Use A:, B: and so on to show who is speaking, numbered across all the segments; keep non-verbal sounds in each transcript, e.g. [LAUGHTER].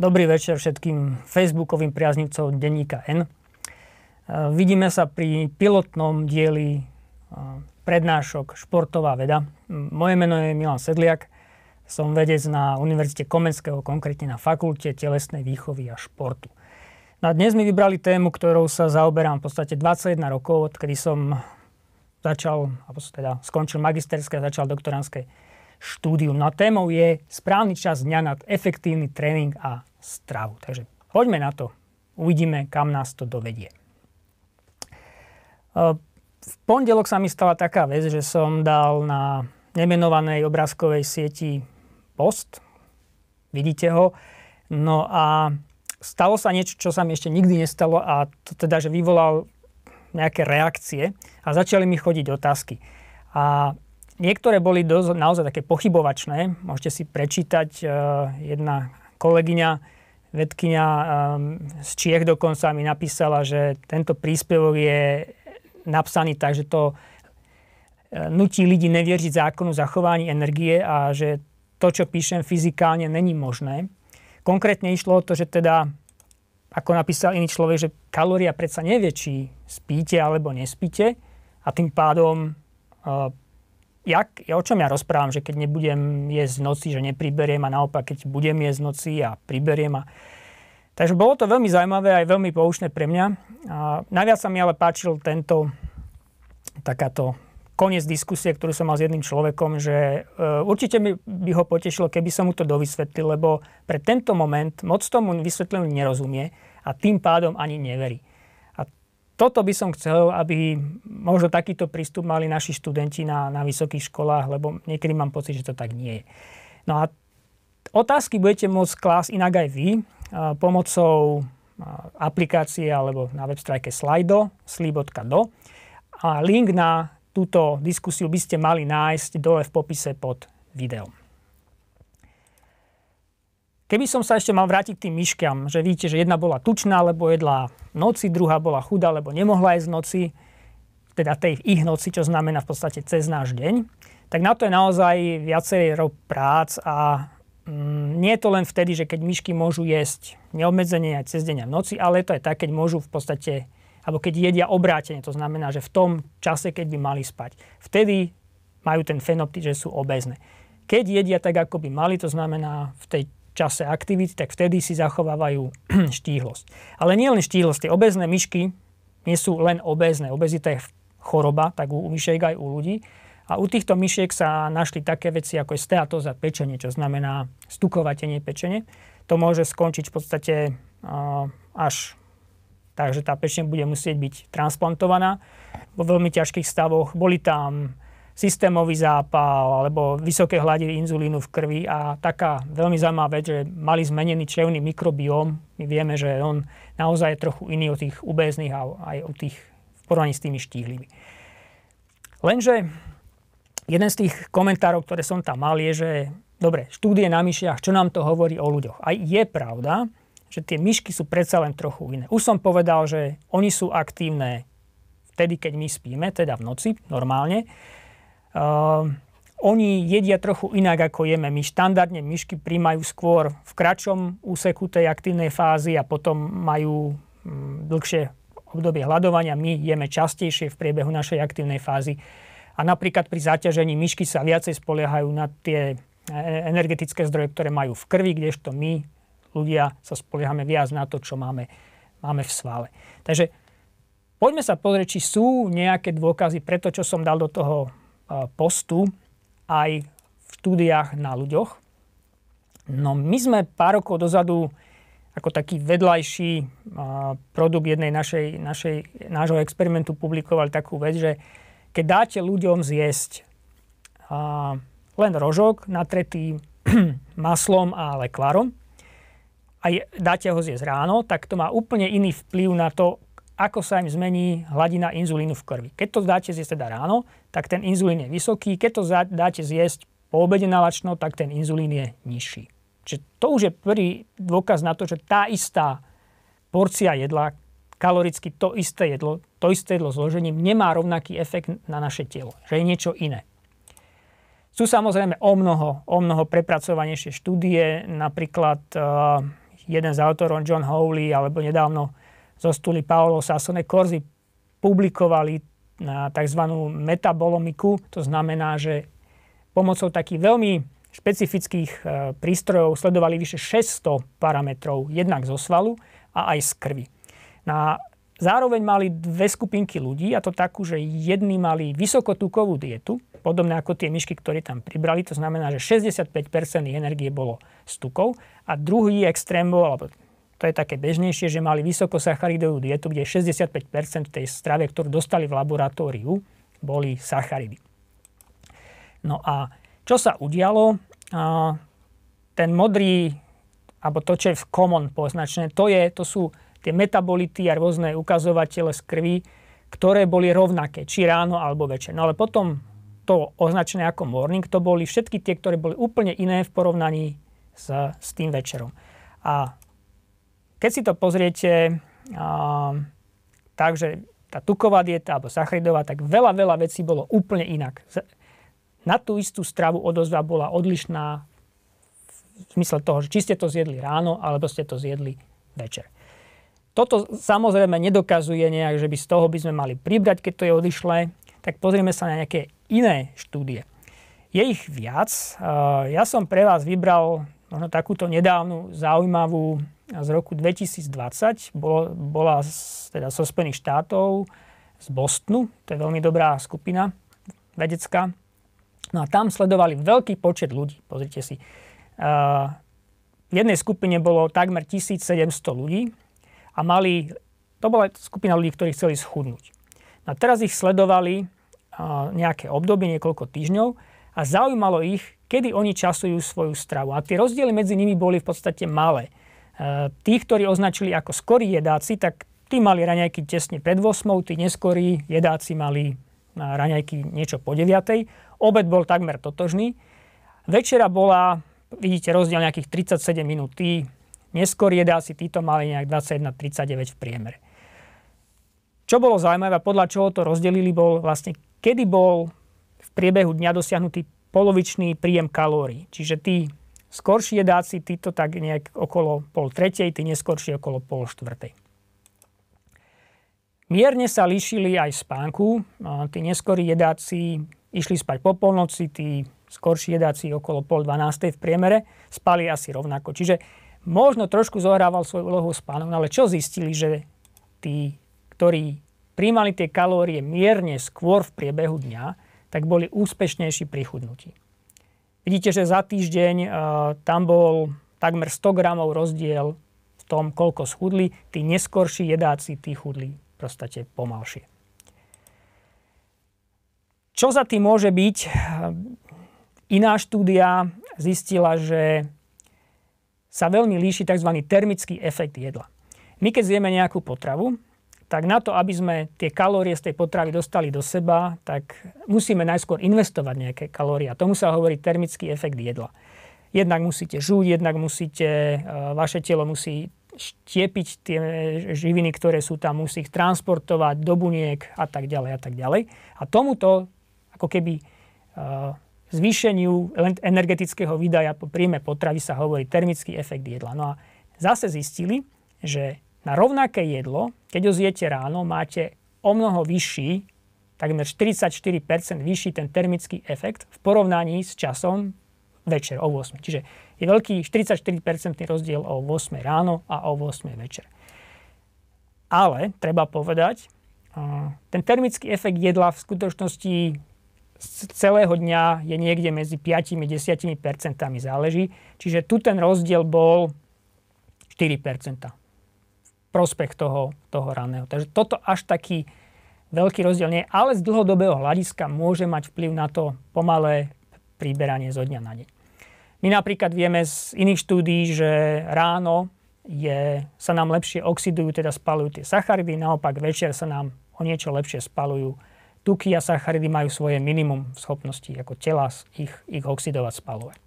A: Dobrý večer všetkým facebookovým priaznivcom denníka N. E, vidíme sa pri pilotnom dieli e, prednášok Športová veda. Moje meno je Milan Sedliak, som vedec na Univerzite Komenského, konkrétne na Fakulte telesnej výchovy a športu. No a dnes mi vybrali tému, ktorou sa zaoberám v podstate 21 rokov, odkedy som začal, alebo teda skončil magisterské a začal doktorantské štúdium. No a témou je správny čas dňa nad efektívny tréning a stravu. Takže poďme na to. Uvidíme, kam nás to dovedie. E, v pondelok sa mi stala taká vec, že som dal na nemenovanej obrázkovej sieti post. Vidíte ho. No a stalo sa niečo, čo sa mi ešte nikdy nestalo a to teda, že vyvolal nejaké reakcie a začali mi chodiť otázky. A Niektoré boli dosť, naozaj také pochybovačné. Môžete si prečítať. E, jedna kolegyňa, vedkynia e, z Čiech dokonca mi napísala, že tento príspevok je napsaný tak, že to e, nutí ľudí neveriť zákonu zachovania energie a že to, čo píšem fyzikálne, není možné. Konkrétne išlo o to, že teda, ako napísal iný človek, že kalória predsa nevie, či spíte alebo nespíte a tým pádom jak, ja, o čom ja rozprávam, že keď nebudem jesť v noci, že nepriberiem a naopak, keď budem jesť v noci a priberiem a... Takže bolo to veľmi zaujímavé aj veľmi poučné pre mňa. A najviac sa mi ale páčil tento takáto koniec diskusie, ktorú som mal s jedným človekom, že e, určite mi, by ho potešilo, keby som mu to dovysvetlil, lebo pre tento moment moc tomu vysvetleniu nerozumie a tým pádom ani neverí toto by som chcel, aby možno takýto prístup mali naši študenti na, na vysokých školách, lebo niekedy mám pocit, že to tak nie je. No a otázky budete môcť klásť inak aj vy pomocou aplikácie alebo na web stránke slido, sli.do a link na túto diskusiu by ste mali nájsť dole v popise pod videom. Keby som sa ešte mal vrátiť k tým myškám, že vidíte, že jedna bola tučná, lebo jedla v noci, druhá bola chudá, lebo nemohla jesť v noci, teda tej ich noci, čo znamená v podstate cez náš deň, tak na to je naozaj rok prác a mm, nie je to len vtedy, že keď myšky môžu jesť neobmedzenie aj cez deň a v noci, ale to je tak, keď môžu v podstate, alebo keď jedia obrátenie, to znamená, že v tom čase, keď by mali spať. Vtedy majú ten fenoptik, že sú obezné. Keď jedia tak, ako by mali, to znamená v tej čase aktivity, tak vtedy si zachovávajú [CLEARS THROAT] štíhlosť. Ale nie len štíhlosť, tie obezné myšky nie sú len obezné. Obezita je choroba, tak u myšiek aj u ľudí. A u týchto myšiek sa našli také veci, ako je steatóza pečenie, čo znamená stukovatenie pečenie. To môže skončiť v podstate uh, až že tá pečenie bude musieť byť transplantovaná. Vo veľmi ťažkých stavoch boli tam systémový zápal alebo vysoké hladiny inzulínu v krvi a taká veľmi zaujímavá vec, že mali zmenený črevný mikrobióm. My vieme, že on naozaj je trochu iný od tých ubezných a aj od tých v porovnaní s tými štíhlymi. Lenže jeden z tých komentárov, ktoré som tam mal, je, že dobre, štúdie na myšiach, čo nám to hovorí o ľuďoch? Aj je pravda, že tie myšky sú predsa len trochu iné. Už som povedal, že oni sú aktívne vtedy, keď my spíme, teda v noci normálne Ehm, oni jedia trochu inak ako jeme. My štandardne myšky príjmajú skôr v kratšom úseku tej aktívnej fázy a potom majú mm, dlhšie obdobie hľadovania. My jeme častejšie v priebehu našej aktívnej fázy. A napríklad pri zaťažení myšky sa viacej spoliehajú na tie e, energetické zdroje, ktoré majú v krvi, kdežto my, ľudia, sa spoliehame viac na to, čo máme, máme v svale. Takže poďme sa pozrieť, či sú nejaké dôkazy pre to, čo som dal do toho E, postu aj v štúdiách na ľuďoch. No my sme pár rokov dozadu ako taký vedľajší e, produkt jednej našej, našej, nášho experimentu publikovali takú vec, že keď dáte ľuďom zjesť a, e, len rožok natretý [CLEARS THROAT] maslom a lekvárom a dáte ho zjesť ráno, tak to má úplne iný vplyv na to, ako sa im zmení hladina inzulínu v krvi. Keď to dáte zjesť teda ráno, tak ten inzulín je vysoký. Keď to dáte zjesť po obede lačno, tak ten inzulín je nižší. Čiže to už je prvý dôkaz na to, že tá istá porcia jedla, kaloricky to isté jedlo, to isté jedlo zložením nemá rovnaký efekt na naše telo. Že je niečo iné. Sú samozrejme o mnoho, o mnoho prepracovanejšie štúdie, napríklad uh, jeden z autorov John Howley alebo nedávno stúly Paolo Sassone Corzi publikovali na tzv. metabolomiku. To znamená, že pomocou takých veľmi špecifických e, prístrojov sledovali vyše 600 parametrov, jednak zo svalu a aj z krvi. Na Zároveň mali dve skupinky ľudí, a to takú, že jedni mali vysokotukovú dietu, podobne ako tie myšky, ktoré tam pribrali, to znamená, že 65% energie bolo z tukov a druhý extrém bol, alebo to je také bežnejšie, že mali vysokosacharidovú dietu, kde 65% tej strave, ktorú dostali v laboratóriu, boli sacharidy. No a čo sa udialo? Ten modrý, alebo to, čo je v common poznačné, to, je, to sú tie metabolity a rôzne ukazovatele z krvi, ktoré boli rovnaké, či ráno alebo večer. No ale potom to označené ako morning, to boli všetky tie, ktoré boli úplne iné v porovnaní s, s tým večerom. A keď si to pozriete tak, že tá tuková dieta alebo sacharidová, tak veľa, veľa vecí bolo úplne inak. Na tú istú stravu odozva bola odlišná v zmysle toho, že či ste to zjedli ráno, alebo ste to zjedli večer. Toto samozrejme nedokazuje nejak, že by z toho by sme mali pribrať, keď to je odišlé, tak pozrieme sa na nejaké iné štúdie. Je ich viac. Ja som pre vás vybral možno takúto nedávnu zaujímavú z roku 2020 bolo, bola z, teda zo Spojených štátov, z Bostonu, to je veľmi dobrá skupina vedecká. No a tam sledovali veľký počet ľudí, pozrite si. v jednej skupine bolo takmer 1700 ľudí a mali, to bola skupina ľudí, ktorí chceli schudnúť. No a teraz ich sledovali nejaké obdobie, niekoľko týždňov a zaujímalo ich, kedy oni časujú svoju stravu. A tie rozdiely medzi nimi boli v podstate malé. Eh, tých, ktorí označili ako skorí jedáci, tak tí mali raňajky tesne pred 8, tí neskorí jedáci mali raňajky niečo po 9. Obed bol takmer totožný. Večera bola, vidíte, rozdiel nejakých 37 minút. Tí neskorí jedáci, títo mali nejak 21-39 v priemere. Čo bolo zaujímavé, podľa čoho to rozdelili, bol vlastne, kedy bol v priebehu dňa dosiahnutý polovičný príjem kalórií. Čiže tí Skoršie dáci, títo tak nejak okolo pol tretej, tí neskoršie okolo pol štvrtej. Mierne sa líšili aj spánku. No, tí neskorí jedáci išli spať po polnoci, tí skorší jedáci okolo pol dvanástej v priemere spali asi rovnako. Čiže možno trošku zohrával svoju úlohu spánok, ale čo zistili, že tí, ktorí príjmali tie kalórie mierne skôr v priebehu dňa, tak boli úspešnejší pri chudnutí. Vidíte, že za týždeň eh, tam bol takmer 100 gramov rozdiel v tom, koľko schudli. Tí neskorší jedáci, tí chudli prostate pomalšie. Čo za tým môže byť? Eh, iná štúdia zistila, že sa veľmi líši tzv. termický efekt jedla. My keď zjeme nejakú potravu, tak na to, aby sme tie kalórie z tej potravy dostali do seba, tak musíme najskôr investovať nejaké kalórie. A tomu sa hovorí termický efekt jedla. Jednak musíte žuť, jednak musíte, e, vaše telo musí štiepiť tie živiny, ktoré sú tam, musí ich transportovať do buniek a tak ďalej a tak ďalej. A tomuto ako keby e, zvýšeniu energetického výdaja po príjme potravy sa hovorí termický efekt jedla. No a zase zistili, že na rovnaké jedlo, keď ho zjete ráno, máte o mnoho vyšší, takmer 44% vyšší ten termický efekt v porovnaní s časom večer o 8. Čiže je veľký 44% rozdiel o 8 ráno a o 8 večer. Ale treba povedať, ten termický efekt jedla v skutočnosti z celého dňa je niekde medzi 5 a 10 percentami záleží. Čiže tu ten rozdiel bol 4 prospech toho, toho raného. Takže toto až taký veľký rozdiel nie ale z dlhodobého hľadiska môže mať vplyv na to pomalé príberanie zo dňa na deň. My napríklad vieme z iných štúdí, že ráno je, sa nám lepšie oxidujú, teda spalujú tie sacharidy, naopak večer sa nám o niečo lepšie spalujú tuky a sacharidy majú svoje minimum schopnosti ako tela ich, ich oxidovať, spalovať.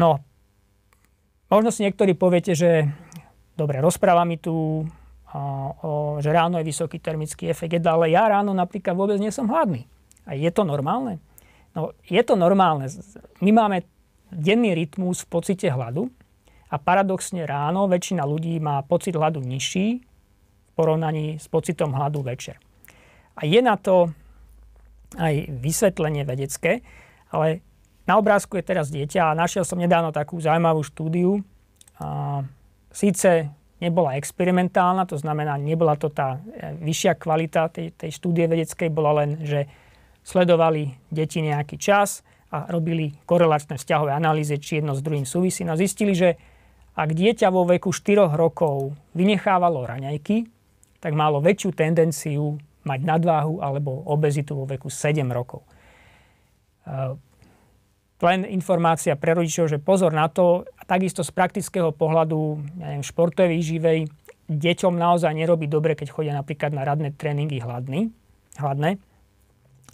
A: No, možno si niektorí poviete, že Dobre, rozpráva mi tu, o, že ráno je vysoký termický efekt ale ja ráno napríklad vôbec nie som hladný. A je to normálne? No, je to normálne. My máme denný rytmus v pocite hladu a paradoxne ráno väčšina ľudí má pocit hladu nižší v porovnaní s pocitom hladu večer. A je na to aj vysvetlenie vedecké, ale na obrázku je teraz dieťa a našiel som nedávno takú zaujímavú štúdiu, a síce nebola experimentálna, to znamená, nebola to tá e, vyššia kvalita tej, tej štúdie vedeckej, bola len, že sledovali deti nejaký čas a robili korelačné vzťahové analýzy, či jedno s druhým súvisí. No zistili, že ak dieťa vo veku 4 rokov vynechávalo raňajky, tak malo väčšiu tendenciu mať nadváhu alebo obezitu vo veku 7 rokov. E, len informácia pre rodičov, že pozor na to, a takisto z praktického pohľadu ja neviem, športovej výživej, deťom naozaj nerobí dobre, keď chodia napríklad na radné tréningy hladný, hladné.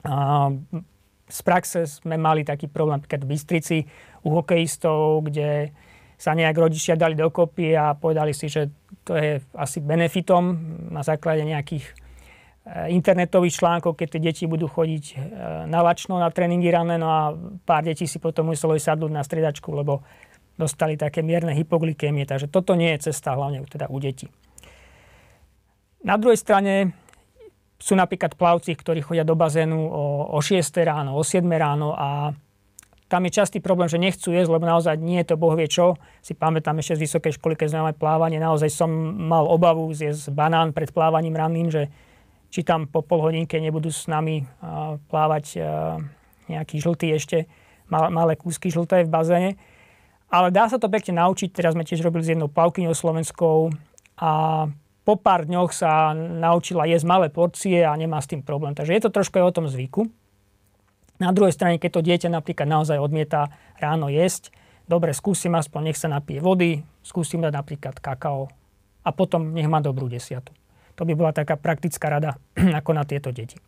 A: A z praxe sme mali taký problém napríklad v Bystrici u hokejistov, kde sa nejak rodičia dali dokopy a povedali si, že to je asi benefitom na základe nejakých Eh, internetových článkov, keď tie deti budú chodiť eh, na lačno, na tréningy rané, no a pár detí si potom muselo sadnúť na striedačku, lebo dostali také mierne hypoglykémie. Takže toto nie je cesta, hlavne teda u detí. Na druhej strane sú napríklad plavci, ktorí chodia do bazénu o, o 6 ráno, o 7 ráno a tam je častý problém, že nechcú jesť, lebo naozaj nie je to boh vie čo. Si pamätám ešte z vysokej školy, keď sme mali plávanie, naozaj som mal obavu zjesť banán pred plávaním ranným, že či tam po pol hodinke nebudú s nami plávať nejaký žltý ešte, malé kúsky žlté v bazéne. Ale dá sa to pekne naučiť. Teraz sme tiež robili s jednou plavkyňou slovenskou a po pár dňoch sa naučila jesť malé porcie a nemá s tým problém. Takže je to trošku aj o tom zvyku. Na druhej strane, keď to dieťa napríklad naozaj odmieta ráno jesť, dobre, skúsim aspoň, nech sa napije vody, skúsim dať napríklad kakao a potom nech má dobrú desiatu. To by bola taká praktická rada [CLEARS THROAT] ako na tieto deti.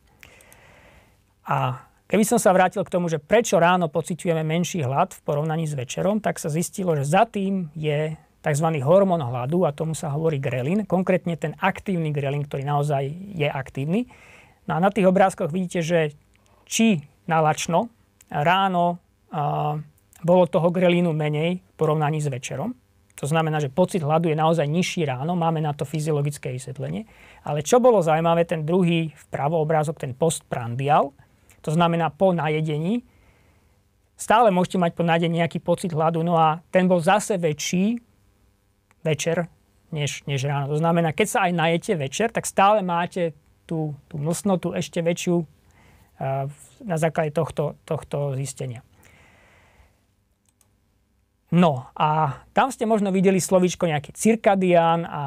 A: A keby som sa vrátil k tomu, že prečo ráno pociťujeme menší hlad v porovnaní s večerom, tak sa zistilo, že za tým je tzv. hormón hladu a tomu sa hovorí grelin, konkrétne ten aktívny grelin, ktorý naozaj je aktívny. No a na tých obrázkoch vidíte, že či nalačno ráno a, bolo toho grelínu menej v porovnaní s večerom. To znamená, že pocit hladu je naozaj nižší ráno, máme na to fyziologické vysvetlenie. Ale čo bolo zaujímavé, ten druhý vpravo obrázok, ten postprandial, to znamená po najedení, stále môžete mať po najedení nejaký pocit hladu, no a ten bol zase väčší večer než, než ráno. To znamená, keď sa aj najete večer, tak stále máte tú, tú mlsnotu ešte väčšiu eh, na základe tohto, tohto zistenia. No a tam ste možno videli slovíčko nejaký cirkadián a,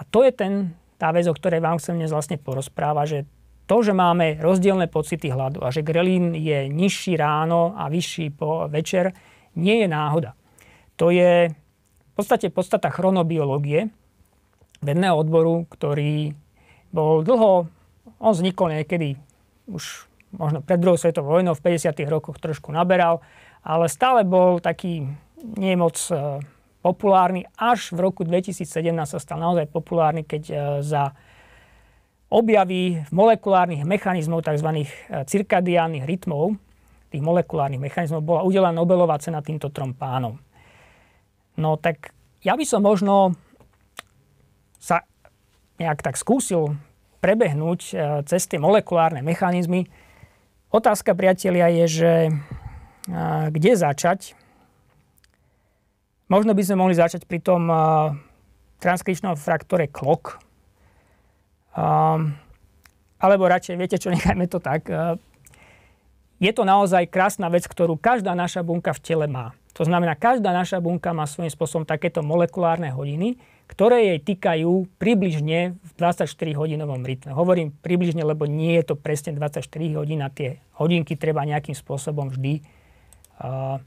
A: a to je ten, tá vec, o ktorej vám chcem dnes vlastne porozprávať, že to, že máme rozdielne pocity hladu a že grelín je nižší ráno a vyšší po večer, nie je náhoda. To je v podstate podstata chronobiológie vedného odboru, ktorý bol dlho, on vznikol niekedy už možno pred druhou svetovou vojnou v 50. rokoch trošku naberal, ale stále bol taký nie je moc e, populárny. Až v roku 2017 sa stal naozaj populárny, keď e, za objaví molekulárnych mechanizmov tzv. E, cirkadiálnych rytmov, tých molekulárnych mechanizmov, bola udelená Nobelová cena týmto trom pánom. No tak ja by som možno sa nejak tak skúsil prebehnúť cez tie molekulárne mechanizmy. Otázka, priatelia, je, že kde začať Možno by sme mohli začať pri tom uh, eh, transkričnom fraktore klok. Um, eh, alebo radšej, viete čo, [LAUGHS] nechajme to tak. Uh, je to naozaj krásna vec, ktorú každá naša bunka v tele má. To znamená, každá naša bunka má svojím spôsobom takéto molekulárne hodiny, ktoré jej týkajú približne v 24-hodinovom rytme. Hovorím približne, lebo nie je to presne 24 hodín a tie hodinky treba nejakým spôsobom vždy uh,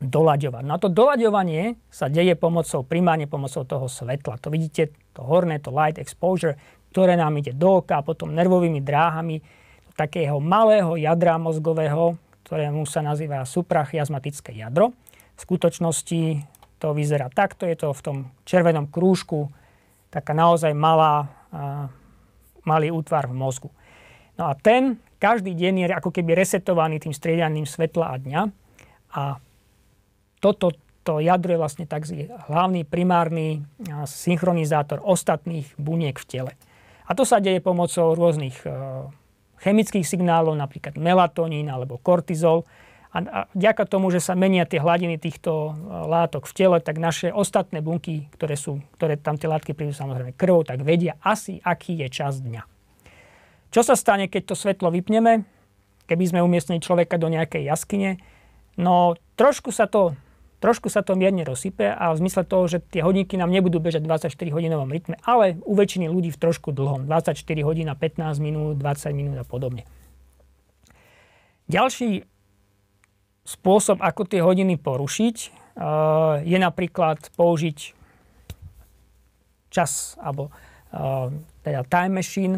A: dolaďovať. No to dolaďovanie sa deje pomocou, primárne pomocou toho svetla. To vidíte, to horné, to light exposure, ktoré nám ide do oka, potom nervovými dráhami takého malého jadra mozgového, ktorému sa nazýva suprachiasmatické jadro. V skutočnosti to vyzerá takto, je to v tom červenom krúžku, taká naozaj malá, a, malý útvar v mozgu. No a ten každý deň je ako keby resetovaný tým striedaným svetla a dňa a toto to jadro je vlastne tak hlavný primárny synchronizátor ostatných buniek v tele. A to sa deje pomocou rôznych e, chemických signálov, napríklad melatonín alebo kortizol. A, a vďaka tomu, že sa menia tie hladiny týchto e, látok v tele, tak naše ostatné bunky, ktoré, sú, ktoré tam tie látky prídu samozrejme krvou, tak vedia asi, aký je čas dňa. Čo sa stane, keď to svetlo vypneme? Keby sme umiestnili človeka do nejakej jaskyne, no trošku sa to Trošku sa to mierne rozsype a v zmysle toho, že tie hodinky nám nebudú bežať v 24-hodinovom rytme, ale u väčšiny ľudí v trošku dlhom. 24 hodín 15 minút, 20 minút a podobne. Ďalší spôsob, ako tie hodiny porušiť, eh, je napríklad použiť čas alebo eh, teda time machine.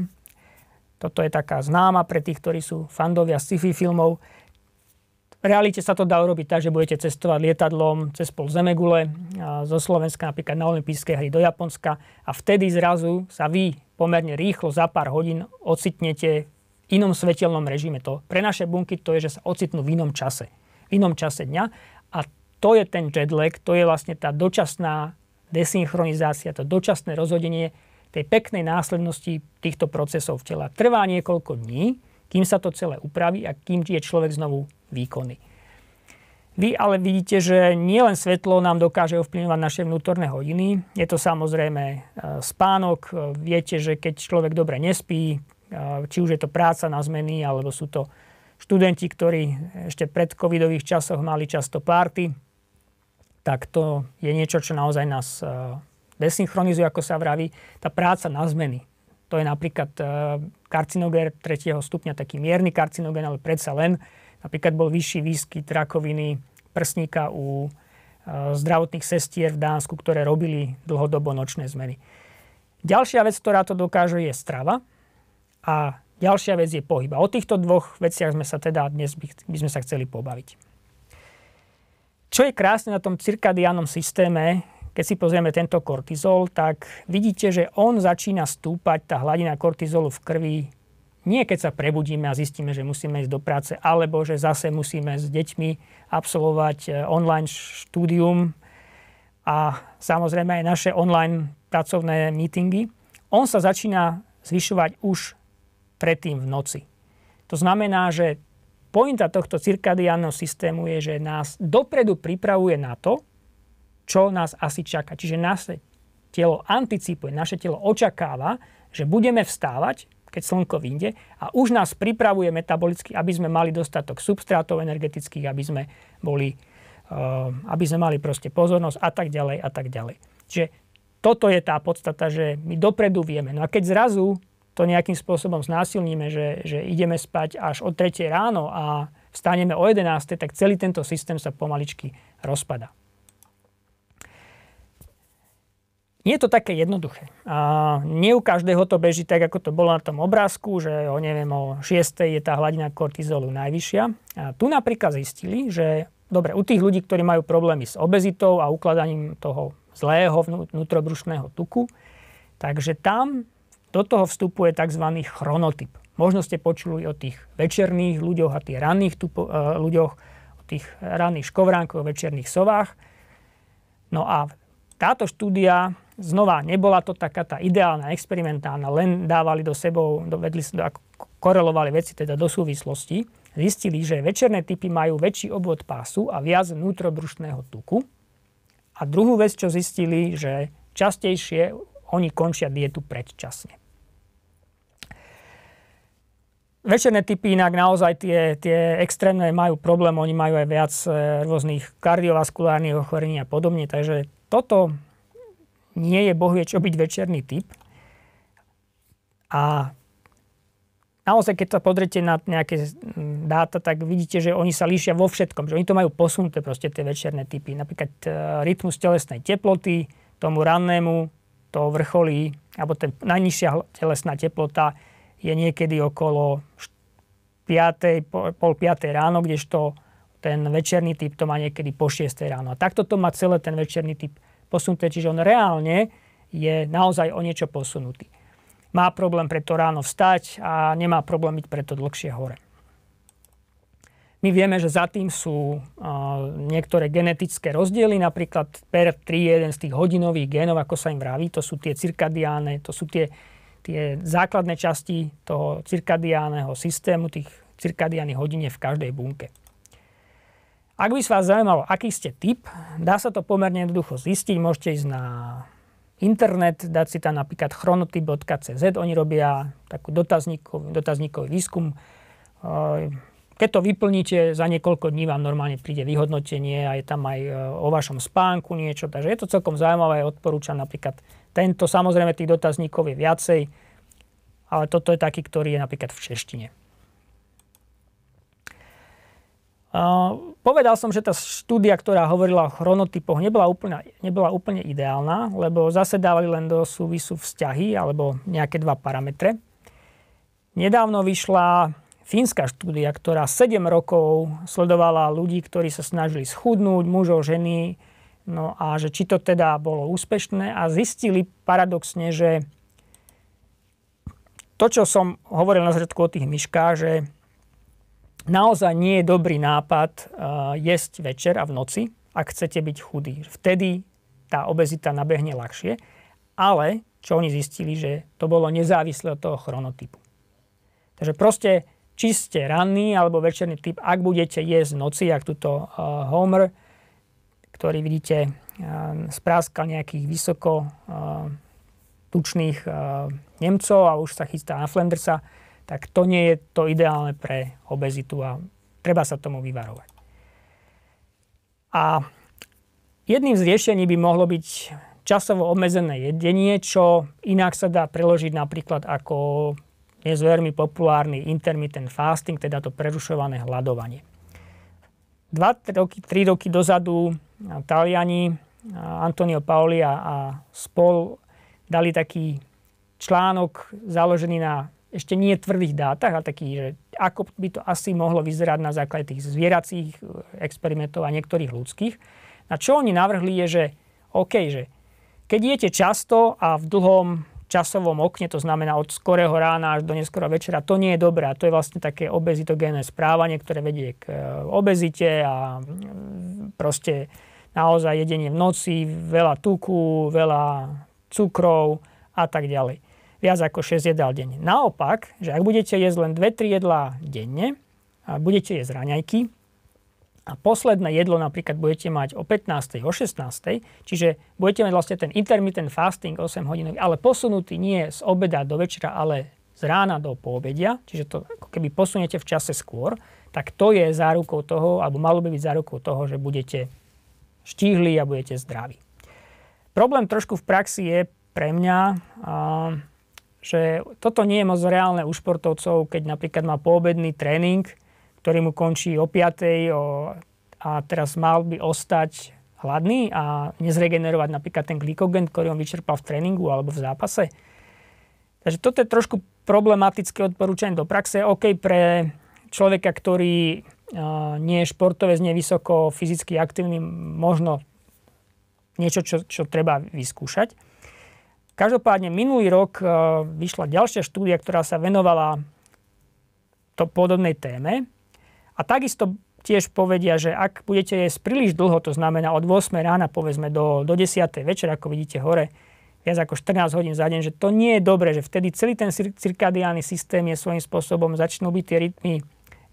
A: Toto je taká známa pre tých, ktorí sú fandovia sci-fi filmov v realite sa to dá urobiť tak, že budete cestovať lietadlom cez pol zemegule zo Slovenska napríklad na olympijské hry do Japonska a vtedy zrazu sa vy pomerne rýchlo za pár hodín ocitnete v inom svetelnom režime. To, pre naše bunky to je, že sa ocitnú v inom čase. V inom čase dňa a to je ten lag, to je vlastne tá dočasná desynchronizácia, to dočasné rozhodenie tej peknej následnosti týchto procesov v tela. Trvá niekoľko dní, kým sa to celé upraví a kým je človek znovu výkonný. Vy ale vidíte, že nielen svetlo nám dokáže ovplyvňovať naše vnútorné hodiny, je to samozrejme e, spánok, e, viete, že keď človek dobre nespí, e, či už je to práca na zmeny, alebo sú to študenti, ktorí ešte pred covidových časoch mali často párty, tak to je niečo, čo naozaj nás desynchronizuje, ako sa vraví, tá práca na zmeny. To je napríklad karcinogén 3. stupňa, taký mierny karcinogén, ale predsa len. Napríklad bol vyšší výskyt rakoviny prsníka u e, zdravotných sestier v Dánsku, ktoré robili dlhodobo nočné zmeny. Ďalšia vec, ktorá to dokáže, je strava a ďalšia vec je pohyb. A o týchto dvoch veciach sme sa teda dnes by, by sme sa chceli pobaviť. Čo je krásne na tom cirkadiánom systéme, keď si pozrieme tento kortizol, tak vidíte, že on začína stúpať, tá hladina kortizolu v krvi, nie keď sa prebudíme a zistíme, že musíme ísť do práce, alebo že zase musíme s deťmi absolvovať e, online štúdium a samozrejme aj naše online pracovné meetingy. On sa začína zvyšovať už predtým v noci. To znamená, že pointa tohto cirkadiánneho systému je, že nás dopredu pripravuje na to, čo nás asi čaká. Čiže naše telo anticipuje, naše telo očakáva, že budeme vstávať, keď slnko vyjde a už nás pripravuje metabolicky, aby sme mali dostatok substrátov energetických, aby sme boli eh, aby sme mali proste pozornosť a tak ďalej a tak ďalej. Čiže toto je tá podstata, že my dopredu vieme. No a keď zrazu to nejakým spôsobom znásilníme, že, že ideme spať až o 3 ráno a vstaneme o 11, tak celý tento systém sa pomaličky rozpada. Nie je to také jednoduché. A nie u každého to beží tak, ako to bolo na tom obrázku, že o, neviem, o 6. je tá hladina kortizolu najvyššia. A tu napríklad zistili, že dobre, u tých ľudí, ktorí majú problémy s obezitou a ukladaním toho zlého vnútrobrušného tuku, takže tam do toho vstupuje tzv. chronotyp. Možno ste počuli o tých večerných ľuďoch a tých ranných tupo, e, ľuďoch, o tých ranných škovránkoch, večerných sovách. No a táto štúdia Znova, nebola to taká tá ideálna, experimentálna, len dávali do sebou, dovedli, do, ako korelovali veci teda do súvislosti. Zistili, že večerné typy majú väčší obvod pásu a viac vnútrobrušného tuku. A druhú vec, čo zistili, že častejšie oni končia dietu predčasne. Večerné typy inak naozaj tie, tie extrémne majú problém, oni majú aj viac e, rôznych kardiovaskulárnych ochorení a podobne, takže toto nie je bohvie čo byť večerný typ. A naozaj, keď sa podrete na nejaké dáta, tak vidíte, že oni sa líšia vo všetkom. Že oni to majú posunuté proste tie večerné typy. Napríklad e, rytmus telesnej teploty, tomu rannému, to vrcholí, alebo ten najnižšia telesná teplota je niekedy okolo 5, pol 5 ráno, kdežto ten večerný typ to má niekedy po 6 ráno. A takto to má celé ten večerný typ posunuté, čiže on reálne je naozaj o niečo posunutý. Má problém preto ráno vstať a nemá problém byť preto dlhšie hore. My vieme, že za tým sú uh, niektoré genetické rozdiely, napríklad PER3 jeden z tých hodinových génov, ako sa im vraví, to sú tie cirkadiáne, to sú tie, tie základné časti toho cirkadiáneho systému, tých cirkadiánnych hodine v každej bunke. Ak by sa vás zaujímalo, aký ste typ, dá sa to pomerne jednoducho zistiť. Môžete ísť na internet, dať si tam napríklad chronotyp.cz. Oni robia takú dotazníkový, dotazníkový výskum. Ehm, keď to vyplníte, za niekoľko dní vám normálne príde vyhodnotenie a je tam aj e, o vašom spánku niečo. Takže je to celkom zaujímavé. Odporúčam napríklad tento. Samozrejme, tých dotazníkov je viacej, ale toto je taký, ktorý je napríklad v češtine. Povedal som, že tá štúdia, ktorá hovorila o chronotypoch, nebola úplne, nebola úplne ideálna, lebo zase dávali len do súvisu vzťahy alebo nejaké dva parametre. Nedávno vyšla fínska štúdia, ktorá 7 rokov sledovala ľudí, ktorí sa snažili schudnúť, mužov, ženy, no a že či to teda bolo úspešné a zistili paradoxne, že to, čo som hovoril na začiatku o tých myškách, že naozaj nie je dobrý nápad eh, jesť večer a v noci, ak chcete byť chudí. Vtedy tá obezita nabehne ľahšie, ale čo oni zistili, že to bolo nezávisle od toho chronotypu. Takže proste, či ste ranný alebo večerný typ, ak budete jesť v noci, ak tuto uh, Homer, ktorý vidíte, uh, spráskal nejakých vysoko uh, tučných uh, Nemcov a už sa chystá na uh, tak to nie je to ideálne pre obezitu a treba sa tomu vyvarovať. A jedným z riešení by mohlo byť časovo obmedzené jedenie, čo inak sa dá preložiť napríklad ako dnes veľmi populárny intermittent fasting, teda to prerušované hľadovanie. 2 roky, 3 roky dozadu Taliani, Antonio Paoli a, a spol dali taký článok založený na ešte nie tvrdých dátach, ale takých, že ako by to asi mohlo vyzerať na základe tých zvieracích e, experimentov a niektorých ľudských. Na čo oni navrhli je, že OK, že keď jete často a v dlhom časovom okne, to znamená od skorého rána až do neskoro večera, to nie je dobré. A to je vlastne také obezitogénne správanie, ktoré vedie k e, obezite a mm, proste naozaj jedenie v noci, veľa tuku, veľa cukrov a tak ďalej viac ako 6 jedál denne. Naopak, že ak budete jesť len 2-3 jedlá denne, a budete jesť raňajky a posledné jedlo napríklad budete mať o 15. o 16. Čiže budete mať vlastne ten intermittent fasting 8 hodinový, ale posunutý nie z obeda do večera, ale z rána do poobedia, čiže to ako keby posunete v čase skôr, tak to je zárukou toho, alebo malo by byť zárukou toho, že budete štíhli a budete zdraví. Problém trošku v praxi je pre mňa, že toto nie je moc reálne u športovcov, keď napríklad má poobedný tréning, ktorý mu končí o 5. a teraz mal by ostať hladný a nezregenerovať napríklad ten glykogen, ktorý on vyčerpal v tréningu alebo v zápase. Takže toto je trošku problematické odporúčanie do praxe. OK, pre človeka, ktorý nie je športovec, nie je vysoko fyzicky aktívny, možno niečo, čo, čo treba vyskúšať. Každopádne minulý rok e, vyšla ďalšia štúdia, ktorá sa venovala to podobnej téme. A takisto tiež povedia, že ak budete jesť príliš dlho, to znamená od 8 rána povedzme do, do 10 večera, ako vidíte hore, viac ako 14 hodín za deň, že to nie je dobré, že vtedy celý ten cirkadiálny systém je svojím spôsobom, začnú byť tie rytmy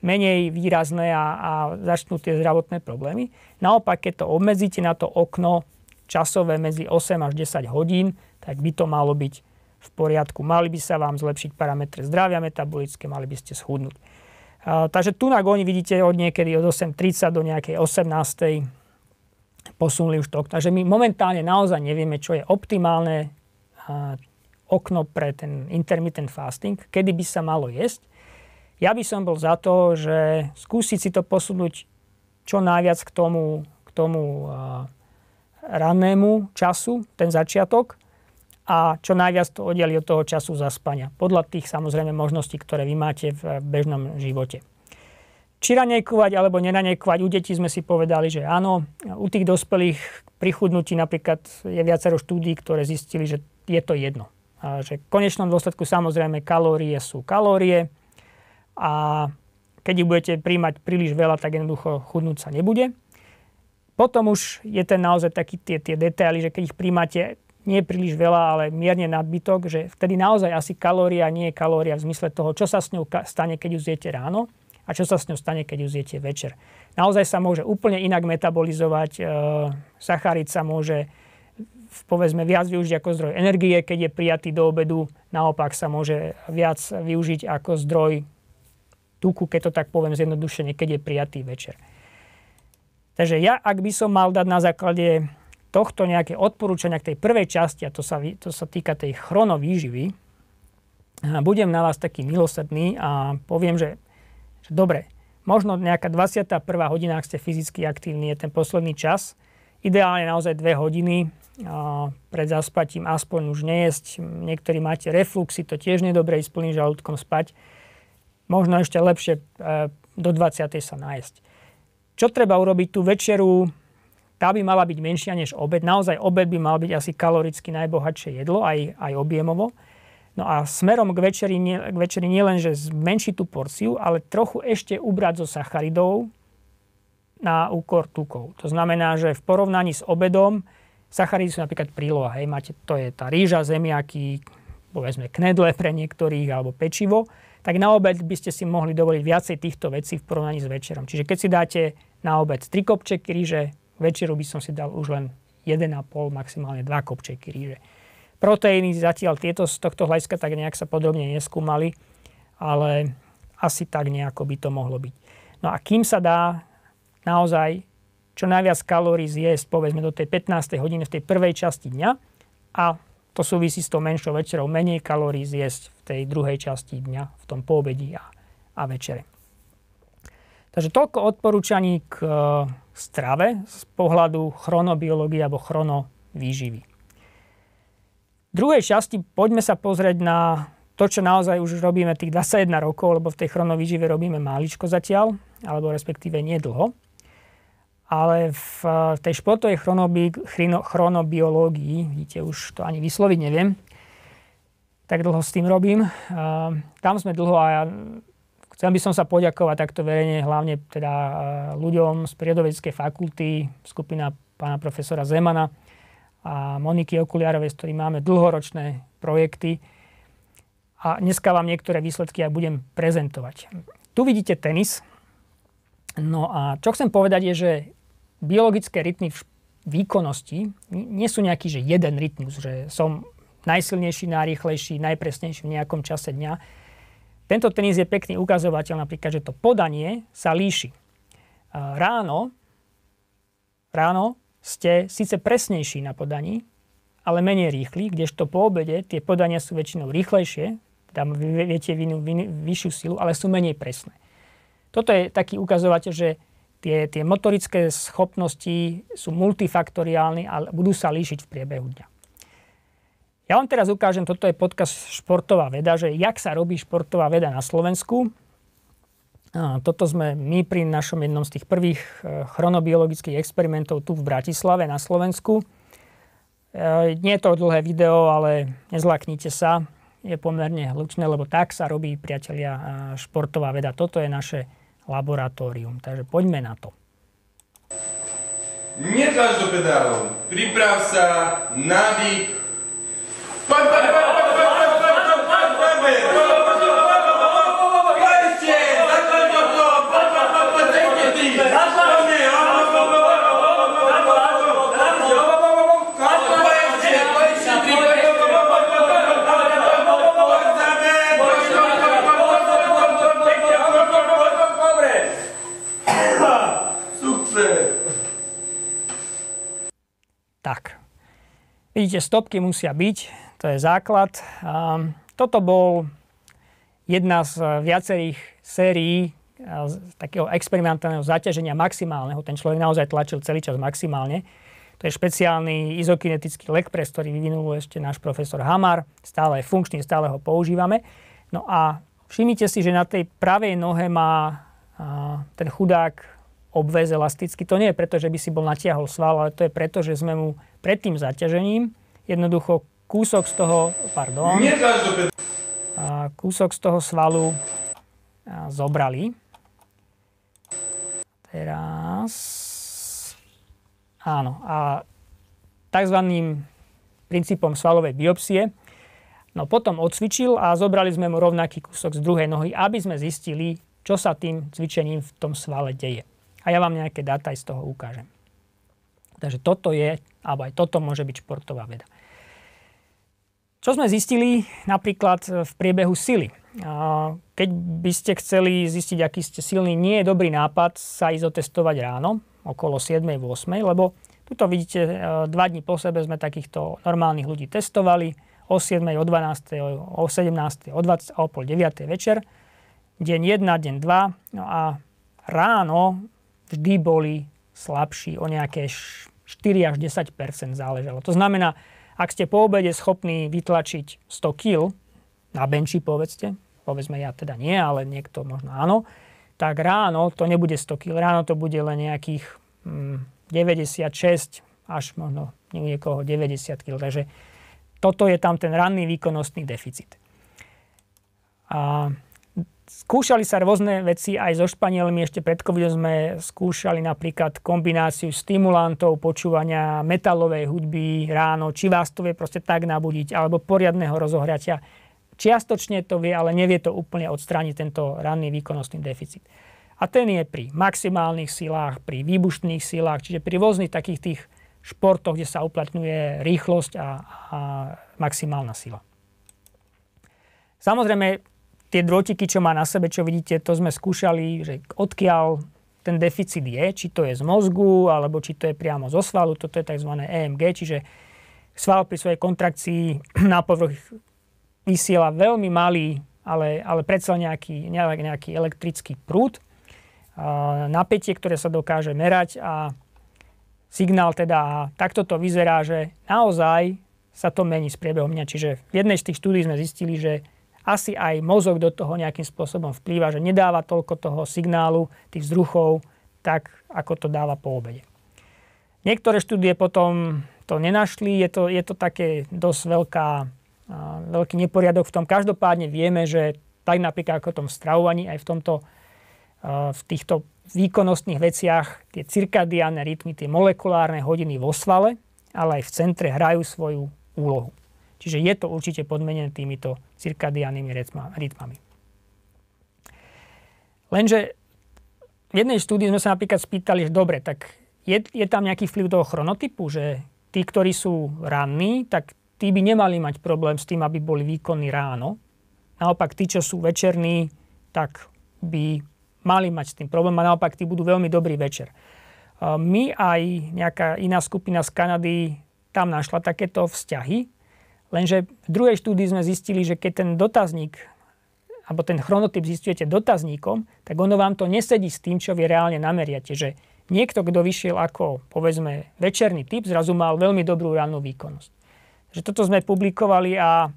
A: menej výrazné a, a začnú tie zdravotné problémy. Naopak, keď to obmedzíte na to okno časové medzi 8 až 10 hodín, tak by to malo byť v poriadku. Mali by sa vám zlepšiť parametre zdravia metabolické, mali by ste schudnúť. Uh, takže tu na goni vidíte od niekedy od 8.30 do nejakej 18. posunuli už to okno. Takže my momentálne naozaj nevieme, čo je optimálne uh, okno pre ten intermittent fasting, kedy by sa malo jesť. Ja by som bol za to, že skúsiť si to posunúť čo najviac k tomu, k tomu uh, rannému času, ten začiatok, a čo najviac to oddeli od toho času zaspania. Podľa tých samozrejme možností, ktoré vy máte v bežnom živote. Či ranejkovať alebo neranejkovať, u detí sme si povedali, že áno. U tých dospelých pri chudnutí napríklad je viacero štúdí, ktoré zistili, že je to jedno. A že v konečnom dôsledku samozrejme kalórie sú kalórie a keď ich budete príjmať príliš veľa, tak jednoducho chudnúť sa nebude. Potom už je ten naozaj taký tie, tie detaily, že keď ich príjmate nie príliš veľa, ale mierne nadbytok, že vtedy naozaj asi kalória nie je kalória v zmysle toho, čo sa s ňou stane, keď ju zjete ráno a čo sa s ňou stane, keď ju zjete večer. Naozaj sa môže úplne inak metabolizovať, e, sacharid sa môže povedzme viac využiť ako zdroj energie, keď je prijatý do obedu, naopak sa môže viac využiť ako zdroj tuku, keď to tak poviem zjednodušene, keď je prijatý večer. Takže ja, ak by som mal dať na základe tohto nejaké odporúčania k tej prvej časti, a to sa, to sa týka tej chronovýživy, budem na vás taký milosrdný a poviem, že, že dobre, možno nejaká 21. hodina, ak ste fyzicky aktívni, je ten posledný čas. Ideálne naozaj 2 hodiny a pred zaspatím aspoň už nejesť. Niektorí máte refluxy, to tiež nedobre ísť plným žalúdkom spať. Možno ešte lepšie e, do 20. sa nájsť. Čo treba urobiť tú večeru? tá by mala byť menšia než obed. Naozaj obed by mal byť asi kaloricky najbohatšie jedlo, aj, aj objemovo. No a smerom k večeri, nie, k večeri nie len, že zmenší tú porciu, ale trochu ešte ubrať zo sacharidov na úkor tukov. To znamená, že v porovnaní s obedom sacharidy sú napríklad príloha. Hej, máte, to je tá rýža, zemiaky, povedzme knedle pre niektorých alebo pečivo. Tak na obed by ste si mohli dovoliť viacej týchto vecí v porovnaní s večerom. Čiže keď si dáte na obed tri kopčeky rýže, Večeru by som si dal už len 1,5, maximálne 2 kopčeky ríže. Proteíny zatiaľ tieto z tohto hľadiska tak nejak sa podrobne neskúmali, ale asi tak nejako by to mohlo byť. No a kým sa dá naozaj čo najviac kalórií zjesť, povedzme do tej 15. hodiny v tej prvej časti dňa a to súvisí s tou menšou večerou, menej kalórií zjesť v tej druhej časti dňa, v tom poobedí a, a večere. Takže toľko odporúčaní k strave z pohľadu chronobiológie alebo chronovýživy. V druhej časti poďme sa pozrieť na to, čo naozaj už robíme tých 21 rokov, lebo v tej chronovýžive robíme máličko zatiaľ, alebo respektíve nedlho. Ale v tej športovej chronobi- chrino- chronobiológii, vidíte, už to ani vysloviť neviem, tak dlho s tým robím. Tam sme dlho a Chcel by som sa poďakovať takto verejne hlavne teda eh, ľuďom z prírodovedeckej fakulty, skupina pána profesora Zemana a Moniky Okuliarovej, s ktorým máme dlhoročné projekty. A dneska vám niektoré výsledky aj budem prezentovať. Tu vidíte tenis. No a čo chcem povedať je, že biologické rytmy v výkonnosti nie sú nejaký, že jeden rytmus, že som najsilnejší, najrychlejší, najpresnejší v nejakom čase dňa tento tenis je pekný ukazovateľ napríklad, že to podanie sa líši. Ráno, ráno ste síce presnejší na podaní, ale menej rýchli, kdežto po obede tie podania sú väčšinou rýchlejšie, tam viete teda vy, vy, vyššiu silu, ale sú menej presné. Toto je taký ukazovateľ, že tie, tie motorické schopnosti sú multifaktoriálne a budú sa líšiť v priebehu dňa. Ja vám teraz ukážem, toto je podcast Športová veda, že jak sa robí športová veda na Slovensku. A toto sme my pri našom jednom z tých prvých e, chronobiologických experimentov tu v Bratislave na Slovensku. E, nie je to dlhé video, ale nezlaknite sa. Je pomerne hlučné, lebo tak sa robí, priatelia, e, športová veda. Toto je naše laboratórium. Takže poďme na to. Netlač do pedálov. Priprav sa, nadých, Vidíte, stopky musia byť, to je základ. Toto bol jedna z eh, viacerých sérií eh, z takého experimentálneho zaťaženia maximálneho. Ten človek naozaj tlačil celý čas maximálne. To je špeciálny izokinetický lekpres, ktorý vyvinul ešte náš profesor Hamar. Stále je funkčný, stále ho používame. No a všimnite si, že na tej pravej nohe má eh, ten chudák obväz elasticky. To nie je preto, že by si bol natiahol sval, ale to je preto, že sme mu pred tým zaťažením jednoducho kúsok z toho, pardon, a kúsok z toho svalu zobrali. Teraz... Áno, a tzv. princípom svalovej biopsie No potom odcvičil a zobrali sme mu rovnaký kúsok z druhej nohy, aby sme zistili, čo sa tým cvičením v tom svale deje. A ja vám nejaké dáta aj z toho ukážem. Takže toto je, alebo aj toto môže byť športová veda. Čo sme zistili napríklad e, v priebehu sily? Keď by ste chceli zistiť, aký ste silný nie je dobrý nápad sa ísť otestovať ráno, okolo 7.8, lebo tuto vidíte, e, dva dní po sebe sme takýchto normálnych ľudí testovali, o 7, o 12, o 17, o 20, o pol 9 večer, deň 1, deň 2, no a ráno vždy boli slabší o nejaké 4 až 10 záležalo. To znamená, ak ste po obede schopní vytlačiť 100 kg, na benči povedzte, povedzme ja teda nie, ale niekto možno áno, tak ráno to nebude 100 kg, ráno to bude len nejakých 96 mm, až možno u niekoho 90 kg. Takže toto je tam ten ranný výkonnostný deficit. A Skúšali sa rôzne veci aj so Španielmi. Ešte pred covidom sme skúšali napríklad kombináciu stimulantov, počúvania metalovej hudby ráno, či vás to vie proste tak nabudiť, alebo poriadného rozohratia. Čiastočne to vie, ale nevie to úplne odstrániť tento ranný výkonnostný deficit. A ten je pri maximálnych silách, pri výbušných silách, čiže pri rôznych takých tých športoch, kde sa uplatňuje rýchlosť a, a maximálna sila. Samozrejme, tie drôtiky, čo má na sebe, čo vidíte, to sme skúšali, že odkiaľ ten deficit je, či to je z mozgu, alebo či to je priamo zo svalu, toto je tzv. EMG, čiže sval pri svojej kontrakcii [CLEARS THROAT] na povrch vysiela veľmi malý, ale, ale predsa nejaký, nejaký elektrický prúd, napätie, ktoré sa dokáže merať a signál teda, a takto to vyzerá, že naozaj sa to mení s priebehom dňa. Čiže v jednej z tých štúdí sme zistili, že asi aj mozog do toho nejakým spôsobom vplýva, že nedáva toľko toho signálu, tých vzruchov, tak ako to dáva po obede. Niektoré štúdie potom to nenašli, je to, je to také dosť veľká, veľký neporiadok v tom. Každopádne vieme, že tak napríklad ako v tom stravovaní, aj v tomto v týchto výkonnostných veciach tie cirkadiálne rytmy, tie molekulárne hodiny vo svale, ale aj v centre hrajú svoju úlohu. Čiže je to určite podmenené týmito cirkadiánnymi rytmami. Lenže v jednej štúdii sme sa napríklad spýtali, že dobre, tak je, je tam nejaký vplyv toho chronotypu, že tí, ktorí sú ranní, tak tí by nemali mať problém s tým, aby boli výkonní ráno. Naopak tí, čo sú večerní, tak by mali mať s tým problém a naopak tí budú veľmi dobrý večer. My aj nejaká iná skupina z Kanady tam našla takéto vzťahy Lenže v druhej štúdii sme zistili, že keď ten dotazník alebo ten chronotyp zistujete dotazníkom, tak ono vám to nesedí s tým, čo vy reálne nameriate. Že niekto, kto vyšiel ako, povedzme, večerný typ, zrazu mal veľmi dobrú rannú výkonnosť. Že toto sme publikovali a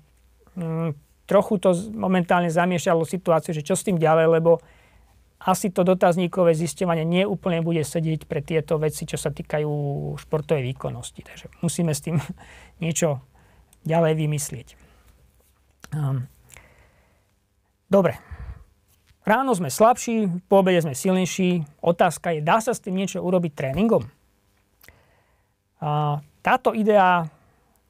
A: mm, trochu to momentálne zamiešalo situáciu, že čo s tým ďalej, lebo asi to dotazníkové zistovanie neúplne bude sedieť pre tieto veci, čo sa týkajú športovej výkonnosti. Takže musíme s tým [LAUGHS] niečo ďalej vymyslieť. Ehm, dobre. Ráno sme slabší, po obede sme silnejší. Otázka je, dá sa s tým niečo urobiť tréningom? Táto idea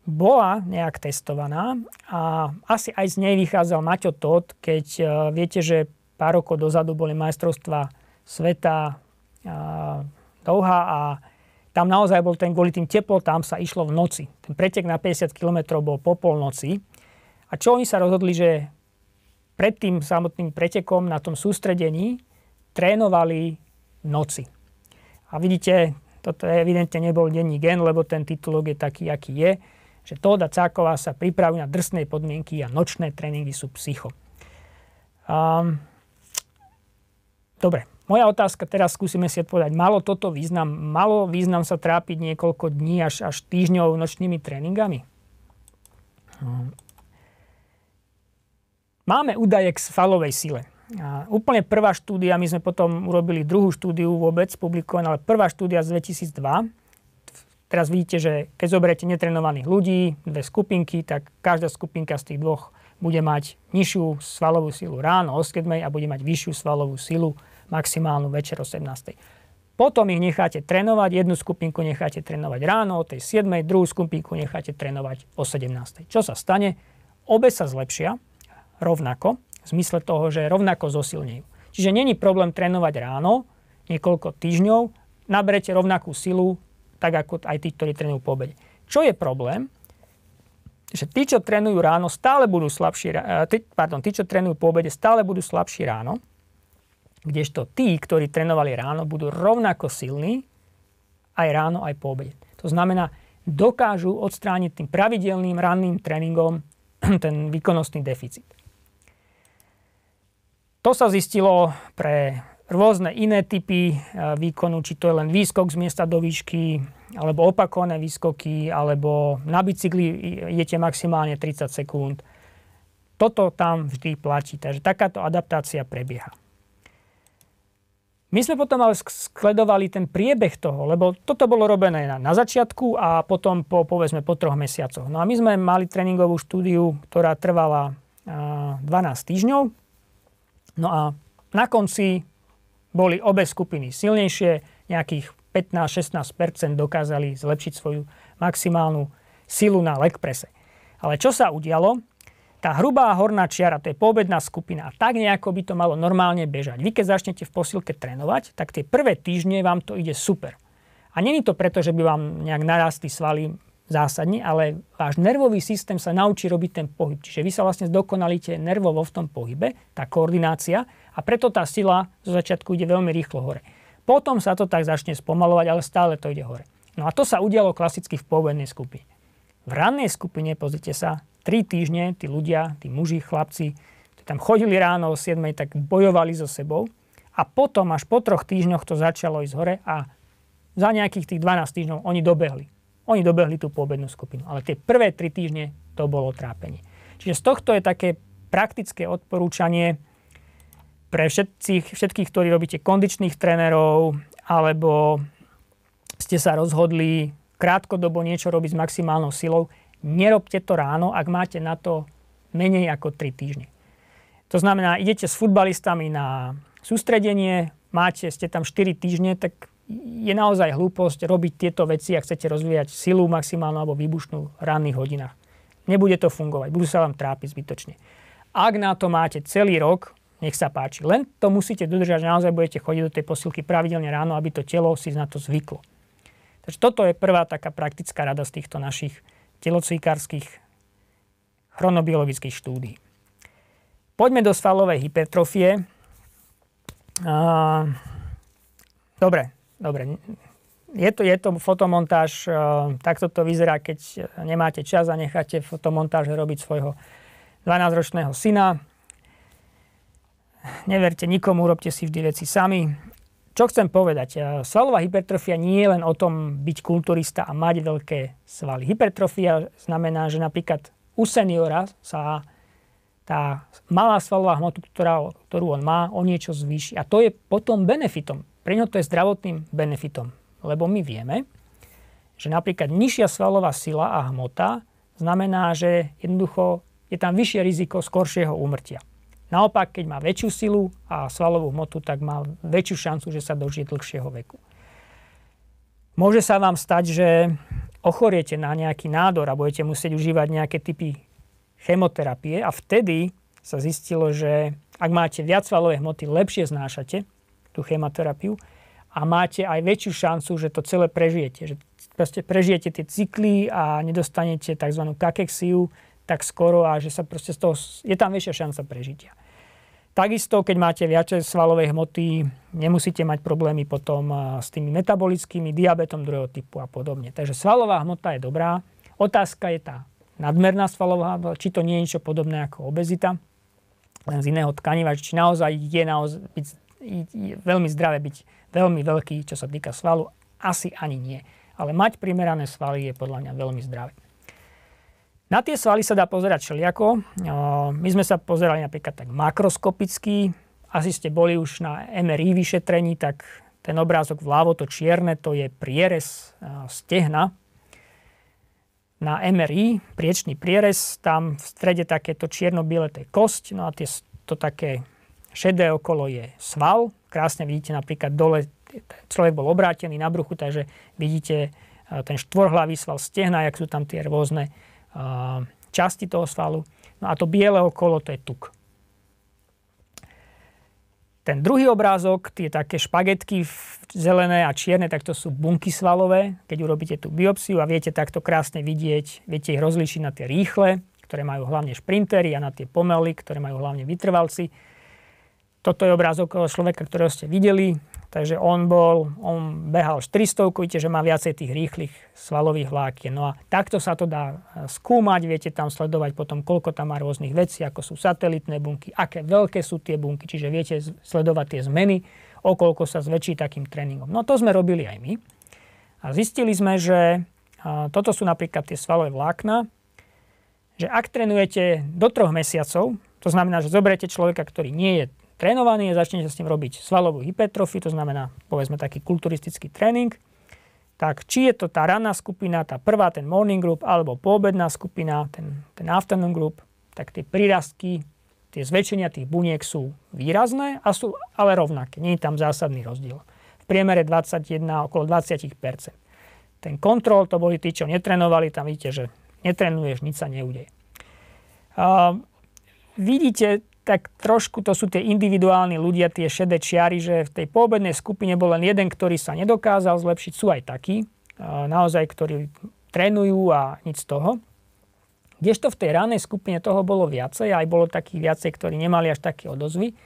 A: bola nejak testovaná a asi aj z nej vychádzal Maťo Todd, keď e, viete, že pár rokov dozadu boli majstrovstva sveta e, Doha a tam naozaj bol ten, kvôli tým teplotám sa išlo v noci. Ten pretek na 50 km bol po polnoci. A čo oni sa rozhodli, že pred tým samotným pretekom na tom sústredení trénovali noci. A vidíte, toto evidentne nebol denní gen, lebo ten titulok je taký, aký je, že Tóda Cáková sa pripravuje na drsné podmienky a nočné tréningy sú psycho. Um, dobre, moja otázka, teraz skúsime si odpovedať, malo toto význam, malo význam sa trápiť niekoľko dní až, až týždňov nočnými tréningami? Hm. Máme údaje k svalovej sile. A úplne prvá štúdia, my sme potom urobili druhú štúdiu vôbec publikovanú, ale prvá štúdia z 2002. Teraz vidíte, že keď zoberiete netrenovaných ľudí, dve skupinky, tak každá skupinka z tých dvoch bude mať nižšiu svalovú silu ráno o a bude mať vyššiu svalovú silu maximálnu večer o 17. Potom ich necháte trénovať, jednu skupinku necháte trénovať ráno o tej 7, druhú skupinku necháte trénovať o 17. Čo sa stane? Obe sa zlepšia rovnako, v zmysle toho, že rovnako zosilnejú. Čiže není problém trénovať ráno, niekoľko týždňov, naberete rovnakú silu, tak ako aj tí, ktorí trénujú po obede. Čo je problém? Že tí, čo trénujú ráno, stále budú slabší, e, pardon, tí, čo trénujú po obede, stále budú slabší ráno, Kdežto tí, ktorí trénovali ráno, budú rovnako silní aj ráno, aj po obede. To znamená, dokážu odstrániť tým pravidelným ranným tréningom [CLEARS THROAT] ten výkonnostný deficit. To sa zistilo pre rôzne iné typy e, výkonu, či to je len výskok z miesta do výšky, alebo opakované výskoky, alebo na bicykli idete maximálne 30 sekúnd. Toto tam vždy platí, takže takáto adaptácia prebieha. My sme potom ale skledovali ten priebeh toho, lebo toto bolo robené na, na začiatku a potom po, povedzme, po troch mesiacoch. No a my sme mali tréningovú štúdiu, ktorá trvala a, 12 týždňov. No a na konci boli obe skupiny silnejšie, nejakých 15-16 dokázali zlepšiť svoju maximálnu silu na legprese. Ale čo sa udialo? tá hrubá horná čiara, to je poobedná skupina. A tak nejako by to malo normálne bežať. Vy keď začnete v posilke trénovať, tak tie prvé týždne vám to ide super. A není to preto, že by vám nejak narastli svaly zásadne, ale váš nervový systém sa naučí robiť ten pohyb. Čiže vy sa vlastne zdokonalíte nervovo v tom pohybe, tá koordinácia a preto tá sila zo začiatku ide veľmi rýchlo hore. Potom sa to tak začne spomalovať, ale stále to ide hore. No a to sa udialo klasicky v pôvodnej skupine. V rannej skupine, pozrite sa, tri týždne tí ľudia, tí muži, chlapci, ktorí tam chodili ráno o 7, tak bojovali so sebou. A potom, až po troch týždňoch to začalo ísť hore a za nejakých tých 12 týždňov oni dobehli. Oni dobehli tú pobednú skupinu. Ale tie prvé tri týždne to bolo trápenie. Čiže z tohto je také praktické odporúčanie pre všetkých, všetkých ktorí robíte kondičných trénerov, alebo ste sa rozhodli krátkodobo niečo robiť s maximálnou silou, nerobte to ráno, ak máte na to menej ako 3 týždne. To znamená, idete s futbalistami na sústredenie, máte, ste tam 4 týždne, tak je naozaj hlúposť robiť tieto veci, ak chcete rozvíjať silu maximálnu alebo výbušnú v ranných hodinách. Nebude to fungovať, budú sa vám trápiť zbytočne. Ak na to máte celý rok, nech sa páči. Len to musíte dodržať, že naozaj budete chodiť do tej posilky pravidelne ráno, aby to telo si na to zvyklo. Takže toto je prvá taká praktická rada z týchto našich telocvikárskych chronobiologických štúdí. Poďme do svalovej hypertrofie. Dobre, dobre. Je to, je to fotomontáž, takto to vyzerá, keď nemáte čas a necháte fotomontáž robiť svojho 12-ročného syna. Neverte nikomu, robte si vždy veci sami čo chcem povedať? E, svalová hypertrofia nie je len o tom byť kulturista a mať veľké svaly. Hypertrofia znamená, že napríklad u seniora sa tá malá svalová hmotu, ktorá, ktorú on má, o niečo zvýši. A to je potom benefitom. Pre ňo to je zdravotným benefitom. Lebo my vieme, že napríklad nižšia svalová sila a hmota znamená, že jednoducho je tam vyššie riziko skoršieho úmrtia. Naopak, keď má väčšiu silu a svalovú hmotu, tak má väčšiu šancu, že sa dožije dlhšieho veku. Môže sa vám stať, že ochoriete na nejaký nádor a budete musieť užívať nejaké typy chemoterapie a vtedy sa zistilo, že ak máte viac svalové hmoty, lepšie znášate tú chemoterapiu a máte aj väčšiu šancu, že to celé prežijete. Že prežijete tie cykly a nedostanete tzv. kakexiu, tak skoro a že sa proste z toho, je tam väčšia šanca prežitia. Takisto, keď máte viacej svalovej hmoty, nemusíte mať problémy potom s tými metabolickými, diabetom druhého typu a podobne. Takže svalová hmota je dobrá. Otázka je tá nadmerná svalová hmota, či to nie je niečo podobné ako obezita, len z iného tkaniva, či naozaj je naozaj byť, je veľmi zdravé byť veľmi veľký, čo sa týka svalu. Asi ani nie. Ale mať primerané svaly je podľa mňa veľmi zdravé. Na tie svaly sa dá pozerať všelijako. My sme sa pozerali napríklad tak makroskopicky. Asi ste boli už na MRI vyšetrení, tak ten obrázok vľavo, to čierne, to je prierez stehna. Na MRI, priečný prierez, tam v strede takéto čierno-biele to je kosť, no a tie, to také šedé okolo je sval. Krásne vidíte napríklad dole, človek bol obrátený na bruchu, takže vidíte ten štvorhlavý sval stehna, jak sú tam tie rôzne časti toho svalu. No a to biele okolo, to je tuk. Ten druhý obrázok, tie také špagetky zelené a čierne, tak to sú bunky svalové. Keď urobíte tú biopsiu a viete takto krásne vidieť, viete ich rozlíšiť na tie rýchle, ktoré majú hlavne šprintery a na tie pomely, ktoré majú hlavne vytrvalci. Toto je obrázok človeka, ktorého ste videli. Takže on bol, on behal 400, vidíte, že má viacej tých rýchlych svalových vlákien. No a takto sa to dá eh, skúmať, viete tam sledovať potom, koľko tam má rôznych vecí, ako sú satelitné bunky, aké veľké sú tie bunky, čiže viete sledovať tie zmeny, o koľko sa zväčší takým tréningom. No to sme robili aj my. A zistili sme, že toto sú napríklad tie svalové vlákna, že ak trénujete do troch mesiacov, to znamená, že zoberiete človeka, ktorý nie je trénovaný a začnete s ním robiť svalovú hypertrofiu, to znamená povedzme taký kulturistický tréning, tak či je to tá ranná skupina, tá prvá, ten morning group, alebo poobedná skupina, ten, ten afternoon group, tak tie prirastky, tie zväčšenia tých buniek sú výrazné a sú ale rovnaké. Nie je tam zásadný rozdiel. V priemere 21, okolo 20 Ten kontrol, to boli tí, čo netrenovali, tam vidíte, že netrenuješ, nič sa neudeje. Uh, vidíte tak trošku to sú tie individuálni ľudia, tie šedé čiary, že v tej poobednej skupine bol len jeden, ktorý sa nedokázal zlepšiť. Sú aj takí, e, naozaj, ktorí trénujú a nič z toho. Kdežto v tej ranej skupine toho bolo viacej, aj bolo takých viacej, ktorí nemali až také odozvy.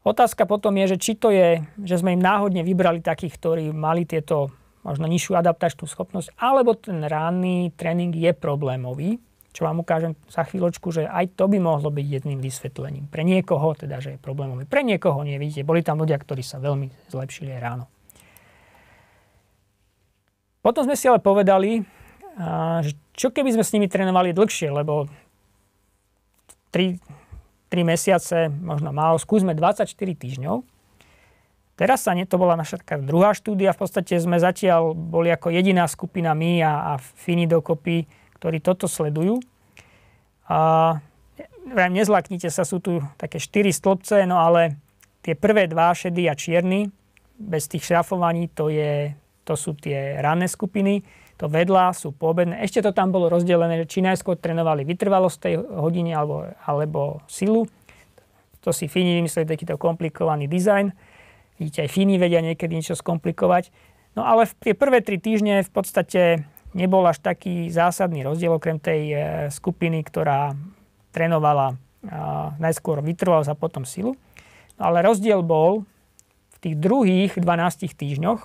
A: Otázka potom je, že či to je, že sme im náhodne vybrali takých, ktorí mali tieto možno nižšiu adaptačnú schopnosť, alebo ten ranný tréning je problémový čo vám ukážem za chvíľočku, že aj to by mohlo byť jedným vysvetlením. Pre niekoho teda, že je problémové. Pre niekoho nie, vidíte, boli tam ľudia, ktorí sa veľmi zlepšili ráno. Potom sme si ale povedali, že čo keby sme s nimi trénovali dlhšie, lebo 3, 3 mesiace, možno málo, skúsme 24 týždňov. Teraz sa, nie, to bola naša taká druhá štúdia, v podstate sme zatiaľ boli ako jediná skupina my a, a Fini dokopy, ktorí toto sledujú. A vrajím, nezlaknite sa, sú tu také štyri stĺpce, no ale tie prvé dva, šedý a čierny, bez tých šrafovaní, to, je, to sú tie ranné skupiny, to vedľa sú poobedné. Ešte to tam bolo rozdelené, či najskôr trénovali vytrvalosť tej hodine alebo, alebo silu. To si Fíni vymysleli takýto komplikovaný dizajn. Vidíte, aj Fíni vedia niekedy niečo skomplikovať. No ale v tie prvé tri týždne v podstate nebol až taký zásadný rozdiel, okrem tej eh, skupiny, ktorá trénovala eh, najskôr vytrvalosť a potom silu. No ale rozdiel bol v tých druhých 12 týždňoch,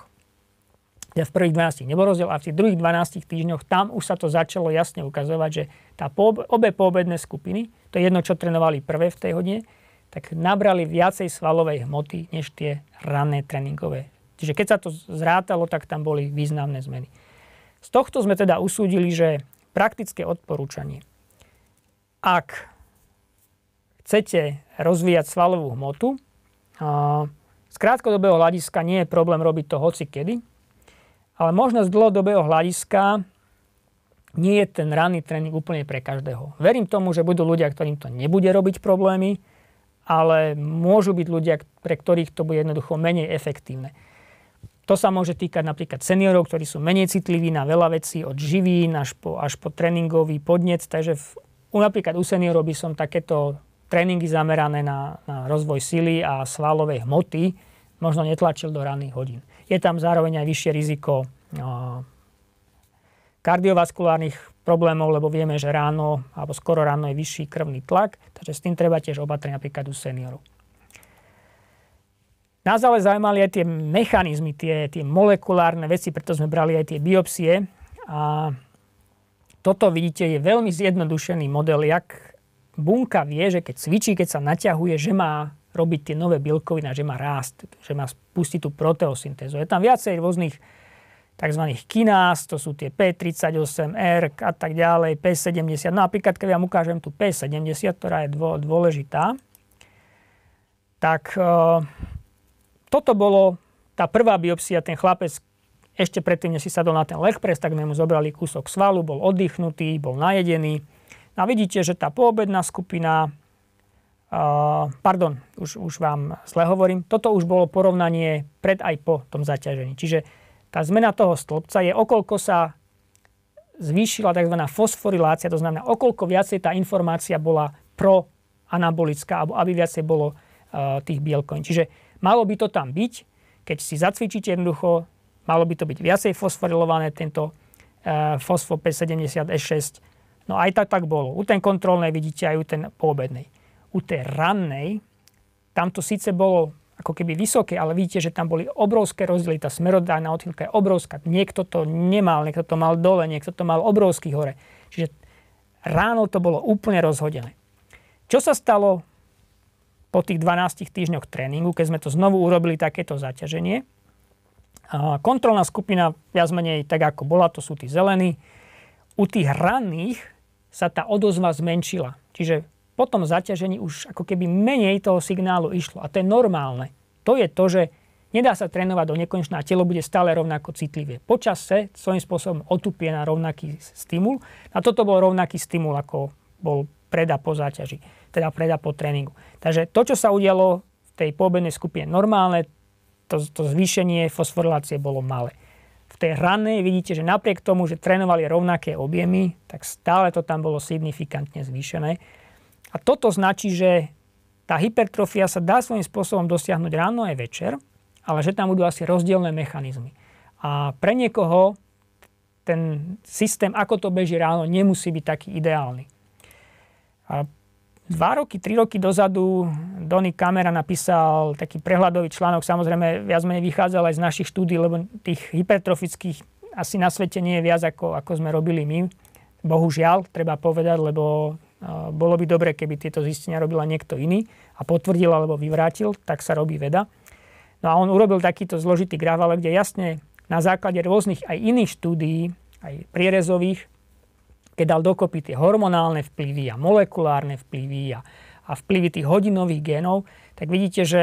A: teda v prvých 12 nebol rozdiel, a v tých druhých 12 týždňoch tam už sa to začalo jasne ukazovať, že tá poob- obe poobedné skupiny, to je jedno, čo trénovali prvé v tej hodine, tak nabrali viacej svalovej hmoty než tie rané tréningové. Čiže keď sa to zrátalo, tak tam boli významné zmeny. Z tohto sme teda usúdili, že praktické odporúčanie. Ak chcete rozvíjať svalovú hmotu, z krátkodobého hľadiska nie je problém robiť to hoci kedy, ale možno z dlhodobého hľadiska nie je ten ranný tréning úplne pre každého. Verím tomu, že budú ľudia, ktorým to nebude robiť problémy, ale môžu byť ľudia, pre ktorých to bude jednoducho menej efektívne. To sa môže týkať napríklad seniorov, ktorí sú menej citliví na veľa vecí, od živín až po, až po tréningový podnec. Takže v, u, napríklad u seniorov by som takéto tréningy zamerané na, na rozvoj sily a svalovej hmoty možno netlačil do ranných hodín. Je tam zároveň aj vyššie riziko no, kardiovaskulárnych problémov, lebo vieme, že ráno alebo skoro ráno je vyšší krvný tlak, takže s tým treba tiež opatriť napríklad u seniorov. Nás ale zaujímali aj tie mechanizmy, tie, tie molekulárne veci, preto sme brali aj tie biopsie. A toto vidíte je veľmi zjednodušený model, jak bunka vie, že keď cvičí, keď sa naťahuje, že má robiť tie nové bielkoviny, že má rást, že má spustiť tú proteosyntézu. Je tam viacej rôznych tzv. kinás, to sú tie P38, R a tak ďalej, P70. No napríklad, keď vám ukážem tú P70, ktorá je dôležitá, tak eh, toto bolo tá prvá biopsia, ten chlapec ešte predtým, než si sadol na ten lekpres, tak sme mu zobrali kúsok svalu, bol oddychnutý, bol najedený. A vidíte, že tá poobedná skupina, uh, pardon, už, už vám zle hovorím, toto už bolo porovnanie pred aj po tom zaťažení. Čiže tá zmena toho stĺpca je, okolko sa zvýšila tzv. fosforilácia, to znamená, okolko viacej tá informácia bola pro anabolická, alebo aby viacej bolo uh, tých bielkoň. Čiže Malo by to tam byť, keď si zacvičíte jednoducho, malo by to byť viacej fosforilované, tento e, fosfo 570 e 6 No aj tak tak bolo. U ten kontrolnej vidíte aj u ten poobednej. U tej rannej, tam to síce bolo ako keby vysoké, ale vidíte, že tam boli obrovské rozdiely. Tá smerodajná odchýlka je obrovská. Niekto to nemal, niekto to mal dole, niekto to mal obrovský hore. Čiže ráno to bolo úplne rozhodené. Čo sa stalo po tých 12 týždňoch tréningu, keď sme to znovu urobili takéto zaťaženie. A kontrolná skupina viac menej tak ako bola, to sú tí zelení. U tých ranných sa tá odozva zmenšila. Čiže po tom zaťažení už ako keby menej toho signálu išlo. A to je normálne. To je to, že nedá sa trénovať do nekonečná a telo bude stále rovnako citlivé. sa svojím spôsobom otupie na rovnaký stimul. A toto bol rovnaký stimul, ako bol pred a po záťaži teda a po tréningu. Takže to, čo sa udialo v tej poobednej skupine normálne, to, to zvýšenie fosforilácie bolo malé. V tej hranej vidíte, že napriek tomu, že trénovali rovnaké objemy, tak stále to tam bolo signifikantne zvýšené. A toto značí, že tá hypertrofia sa dá svojím spôsobom dosiahnuť ráno aj večer, ale že tam budú asi rozdielne mechanizmy. A pre niekoho ten systém, ako to beží ráno, nemusí byť taký ideálny. A Dva roky, tri roky dozadu Donny Kamera napísal taký prehľadový článok, samozrejme viac menej vychádzal aj z našich štúdí, lebo tých hypertrofických asi na svete nie je viac ako, ako sme robili my. Bohužiaľ, treba povedať, lebo e, bolo by dobre, keby tieto zistenia robila niekto iný a potvrdil alebo vyvrátil, tak sa robí veda. No a on urobil takýto zložitý graf, ale kde jasne na základe rôznych aj iných štúdií, aj prierezových, keď dal dokopy tie hormonálne vplyvy a molekulárne vplyvy a, a vplyvy tých hodinových génov, tak vidíte, že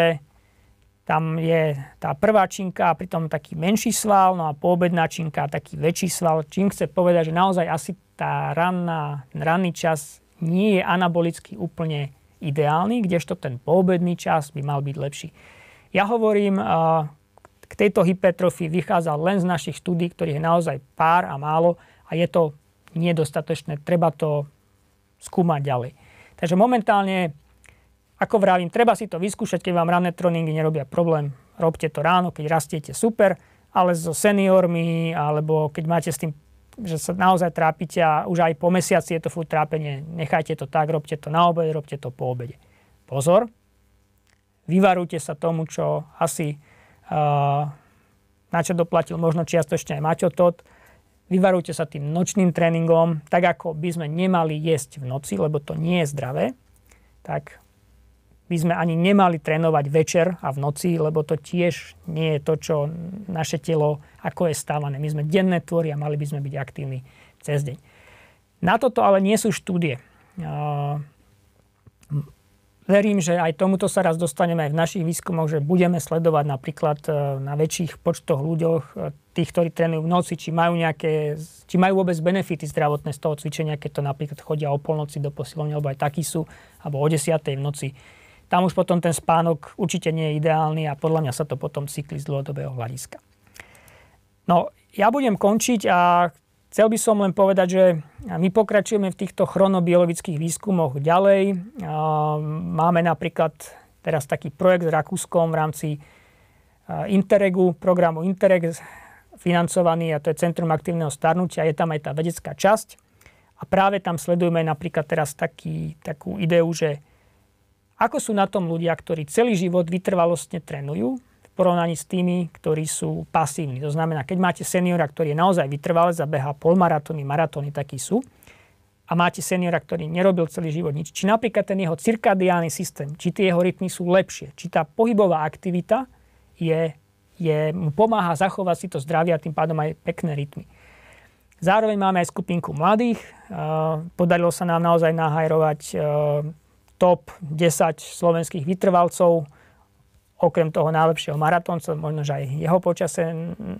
A: tam je tá prvá činka a pritom taký menší sval, no a poobedná činka a taký väčší sval. Čím chce povedať, že naozaj asi tá ranná, ten ranný čas nie je anabolicky úplne ideálny, kdežto ten poobedný čas by mal byť lepší. Ja hovorím, k tejto hypertrofii vychádza len z našich štúdí, ktorých je naozaj pár a málo a je to nedostatočné. Treba to skúmať ďalej. Takže momentálne, ako vravím, treba si to vyskúšať, keď vám ranné tróningy nerobia problém. Robte to ráno, keď rastiete, super, ale so seniormi, alebo keď máte s tým že sa naozaj trápite a už aj po mesiaci je to furt trápenie. Nechajte to tak, robte to na obede, robte to po obede. Pozor, vyvarujte sa tomu, čo asi uh, na čo doplatil možno čiastočne aj Maťo Todd, Vyvarujte sa tým nočným tréningom, tak ako by sme nemali jesť v noci, lebo to nie je zdravé, tak by sme ani nemali trénovať večer a v noci, lebo to tiež nie je to, čo naše telo, ako je stávané. My sme denné tvory a mali by sme byť aktívni cez deň. Na toto ale nie sú štúdie verím, že aj tomuto sa raz dostaneme aj v našich výskumoch, že budeme sledovať napríklad e, na väčších počtoch ľuďoch e, tých, ktorí trénujú v noci, či majú, nejaké, či majú vôbec benefity zdravotné z toho cvičenia, keď to napríklad chodia o polnoci do posilovne, alebo aj takí sú, alebo o desiatej v noci. Tam už potom ten spánok určite nie je ideálny a podľa mňa sa to potom cykli z dlhodobého hľadiska. No, ja budem končiť a Chcel by som len povedať, že my pokračujeme v týchto chronobiologických výskumoch ďalej. Máme napríklad teraz taký projekt s Rakúskom v rámci e, Interregu, programu Interreg financovaný a to je Centrum aktívneho starnutia. Je tam aj tá vedecká časť. A práve tam sledujeme napríklad teraz taký, takú ideu, že ako sú na tom ľudia, ktorí celý život vytrvalostne trénujú, porovnaní s tými, ktorí sú pasívni. To znamená, keď máte seniora, ktorý je naozaj vytrvalý, zabeha behá polmaratóny, maratóny, takí sú, a máte seniora, ktorý nerobil celý život nič, či napríklad ten jeho cirkadiálny systém, či tie jeho rytmy sú lepšie, či tá pohybová aktivita je, je, mu pomáha zachovať si to zdravie a tým pádom aj pekné rytmy. Zároveň máme aj skupinku mladých. Podarilo sa nám naozaj nahajrovať e, top 10 slovenských vytrvalcov, okrem toho najlepšieho maratónca, možno že aj jeho počase mm,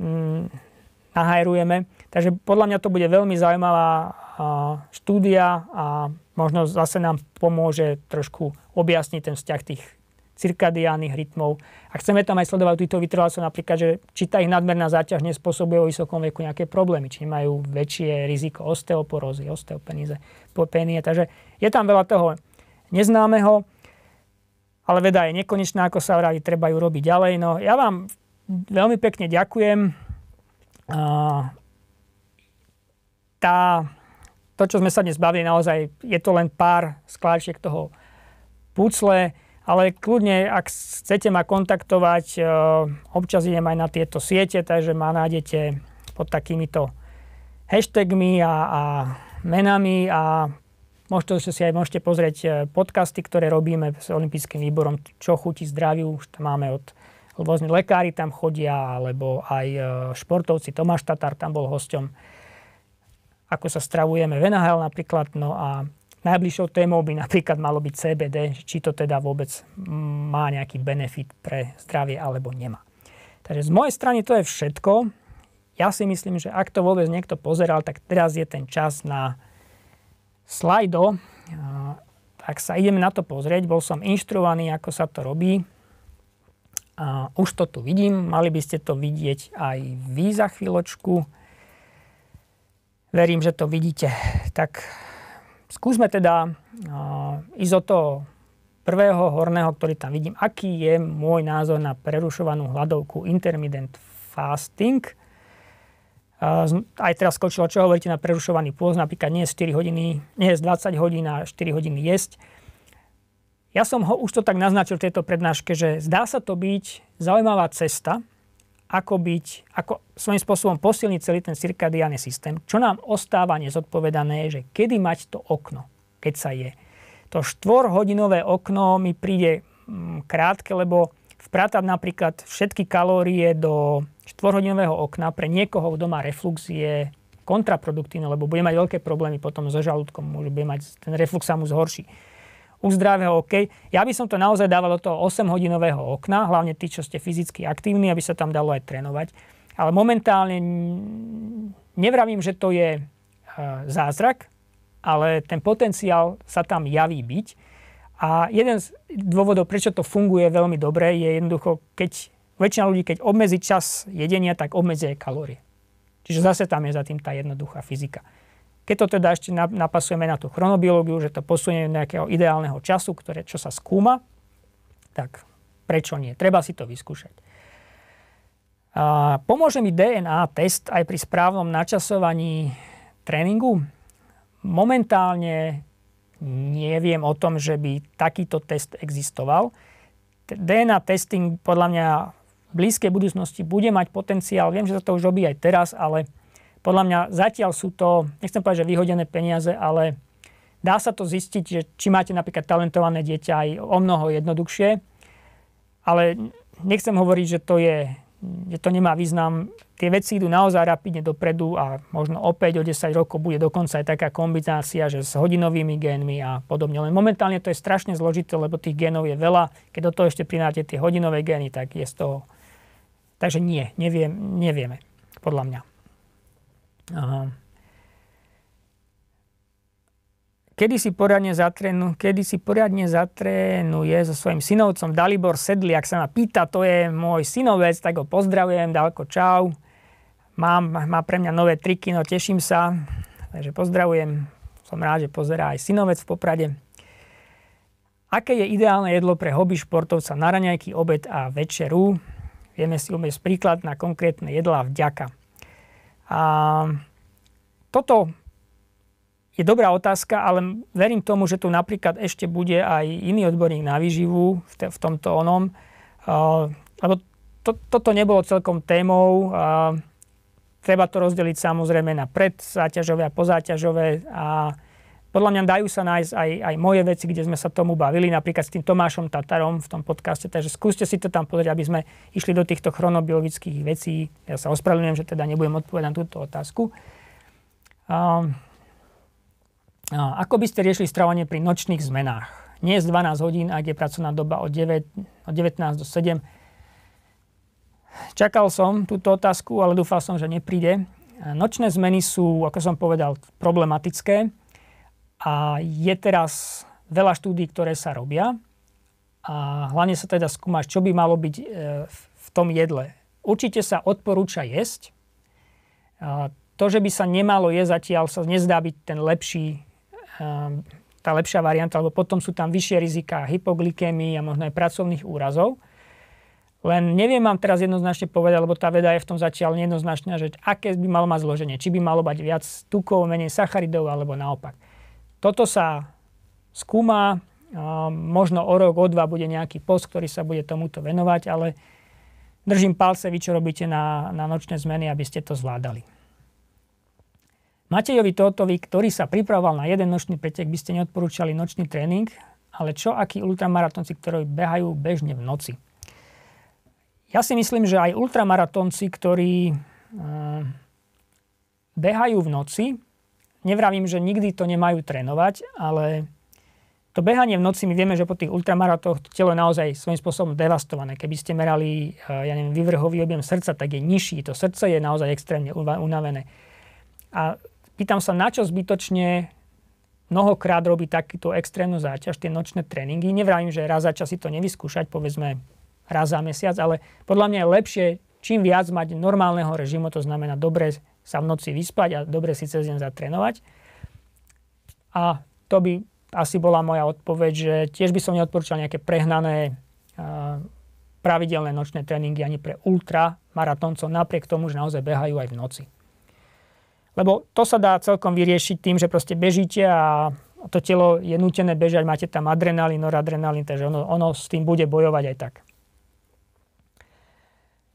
A: mm nahajrujeme. Takže podľa mňa to bude veľmi zaujímavá štúdia a možno zase nám pomôže trošku objasniť ten vzťah tých cirkadiálnych rytmov. A chceme tam aj sledovať týchto vytrvalcov napríklad, že či tá ich nadmerná záťaž nespôsobuje vo vysokom veku nejaké problémy, či majú väčšie riziko osteoporózy, osteopenie. Takže je tam veľa toho neznámeho ale veda je nekonečná, ako sa vraví, treba ju robiť ďalej. No, ja vám veľmi pekne ďakujem. Tá, to, čo sme sa dnes bavili, naozaj je to len pár skláčiek toho pucle, ale kľudne, ak chcete ma kontaktovať, e, občas idem aj na tieto siete, takže ma nájdete pod takýmito hashtagmi a, a menami a Môžete si aj môžete pozrieť e, podcasty, ktoré robíme s Olympijským výborom Čo chutí zdraviu. Už tam máme od rôzni lekári tam chodia, alebo aj e, športovci. Tomáš Tatar tam bol hosťom. Ako sa stravujeme v NHL napríklad. No a najbližšou témou by napríklad malo byť CBD, či to teda vôbec má nejaký benefit pre zdravie alebo nemá. Takže z mojej strany to je všetko. Ja si myslím, že ak to vôbec niekto pozeral, tak teraz je ten čas na Slido, tak sa ideme na to pozrieť. Bol som inštruovaný, ako sa to robí. už to tu vidím, mali by ste to vidieť aj vy za chvíľočku. Verím, že to vidíte. Tak skúsme teda ísť od toho prvého horného, ktorý tam vidím, aký je môj názor na prerušovanú hladovku intermittent fasting – aj teraz skočilo, čo hovoríte na prerušovaný pôz, napríklad nie je 4 hodiny, nie je 20 hodín a 4 hodiny jesť. Ja som ho už to tak naznačil v tejto prednáške, že zdá sa to byť zaujímavá cesta, ako byť, ako svojím spôsobom posilniť celý ten cirkadiálny systém. Čo nám ostáva nezodpovedané že kedy mať to okno, keď sa je. To štvorhodinové okno mi príde mm, krátke, lebo vprátať napríklad všetky kalórie do štvorhodinového okna pre niekoho, kto má reflux, je kontraproduktívne, lebo bude mať veľké problémy potom so žalúdkom, môže bude mať, ten reflux sa mu zhorší. U zdravého OK. Ja by som to naozaj dával do toho 8-hodinového okna, hlavne tí, čo ste fyzicky aktívni, aby sa tam dalo aj trénovať. Ale momentálne nevravím, že to je e, zázrak, ale ten potenciál sa tam javí byť. A jeden z dôvodov, prečo to funguje veľmi dobre, je jednoducho, keď väčšina ľudí, keď obmedzí čas jedenia, tak obmedzí aj kalórie. Čiže zase tam je za tým tá jednoduchá fyzika. Keď to teda ešte napasujeme na tú chronobiológiu, že to posunie do nejakého ideálneho času, ktoré, čo sa skúma, tak prečo nie? Treba si to vyskúšať. A pomôže mi DNA test aj pri správnom načasovaní tréningu? Momentálne neviem o tom, že by takýto test existoval. DNA testing podľa mňa blízkej budúcnosti bude mať potenciál. Viem, že sa to už robí aj teraz, ale podľa mňa zatiaľ sú to, nechcem povedať, že vyhodené peniaze, ale dá sa to zistiť, že či máte napríklad talentované dieťa aj o mnoho jednoduchšie. Ale nechcem hovoriť, že to, je, že to nemá význam. Tie veci idú naozaj rapidne dopredu a možno opäť o 10 rokov bude dokonca aj taká kombinácia, že s hodinovými génmi a podobne. Len momentálne to je strašne zložité, lebo tých génov je veľa. Keď do toho ešte prináte tie hodinové gény, tak je z toho Takže nie, neviem, nevieme, podľa mňa. Aha. Kedy si, poriadne zatrénu, kedy si poriadne zatrénuje so svojím synovcom Dalibor ak sa ma pýta, to je môj synovec, tak ho pozdravujem, Dalko, čau. Mám, má pre mňa nové triky, no teším sa. Takže pozdravujem, som rád, že pozerá aj synovec v Poprade. Aké je ideálne jedlo pre hobby športovca na raňajky, obed a večeru? Vieme si umieť príklad na konkrétne jedlá vďaka. A toto je dobrá otázka, ale verím tomu, že tu napríklad ešte bude aj iný odborník na výživu v, te, v tomto onom, uh, lebo to, toto nebolo celkom témou. Uh, treba to rozdeliť samozrejme na predzáťažové a pozáťažové a podľa mňa dajú sa nájsť aj, aj moje veci, kde sme sa tomu bavili, napríklad s tým Tomášom Tatarom v tom podcaste, takže skúste si to tam pozrieť, aby sme išli do týchto chronobiologických vecí. Ja sa ospravedlňujem, že teda nebudem odpovedať na túto otázku. a ako by ste riešili stravovanie pri nočných zmenách? Nie z 12 hodín, ak je pracovná doba od, 9, od 19 do 7. Čakal som túto otázku, ale dúfal som, že nepríde. Nočné zmeny sú, ako som povedal, problematické. A je teraz veľa štúdí, ktoré sa robia a hlavne sa teda skúma, čo by malo byť e, v tom jedle. Určite sa odporúča jesť. To, že by sa nemalo jesť zatiaľ, sa nezdá byť ten lepší, e, tá lepšia varianta, lebo potom sú tam vyššie rizika hypoglykémii a možno aj pracovných úrazov. Len neviem vám teraz jednoznačne povedať, lebo tá veda je v tom zatiaľ nejednoznačná, že aké by malo mať zloženie. Či by malo mať viac tukov, menej sacharidov, alebo naopak. Toto sa skúma, možno o rok, o dva bude nejaký post, ktorý sa bude tomuto venovať, ale držím palce, vy čo robíte na, na nočné zmeny, aby ste to zvládali. Matejovi totovi, ktorý sa pripravoval na jeden nočný pretek, by ste neodporúčali nočný tréning, ale čo akí ultramaratonci, ktorí behajú bežne v noci? Ja si myslím, že aj ultramaratonci, ktorí e, behajú v noci, Nevravím, že nikdy to nemajú trénovať, ale to behanie v noci, my vieme, že po tých ultramaratoch to telo je naozaj svojím spôsobom devastované. Keby ste merali, eh, ja neviem, vyvrhový objem srdca, tak je nižší. To srdce je naozaj extrémne unavené. A pýtam sa, na čo zbytočne mnohokrát robí takýto extrémnu záťaž, tie nočné tréningy. Nevravím, že raz za čas si to nevyskúšať, povedzme raz za mesiac, ale podľa mňa je lepšie čím viac mať normálneho režimu, to znamená dobre sa v noci vyspať a dobre si cez deň zatrénovať. A to by asi bola moja odpoveď, že tiež by som neodporúčal nejaké prehnané pravidelné nočné tréningy ani pre ultra maratóncov, napriek tomu, že naozaj behajú aj v noci. Lebo to sa dá celkom vyriešiť tým, že proste bežíte a to telo je nutené bežať, máte tam adrenalín, noradrenalín, takže ono, ono s tým bude bojovať aj tak.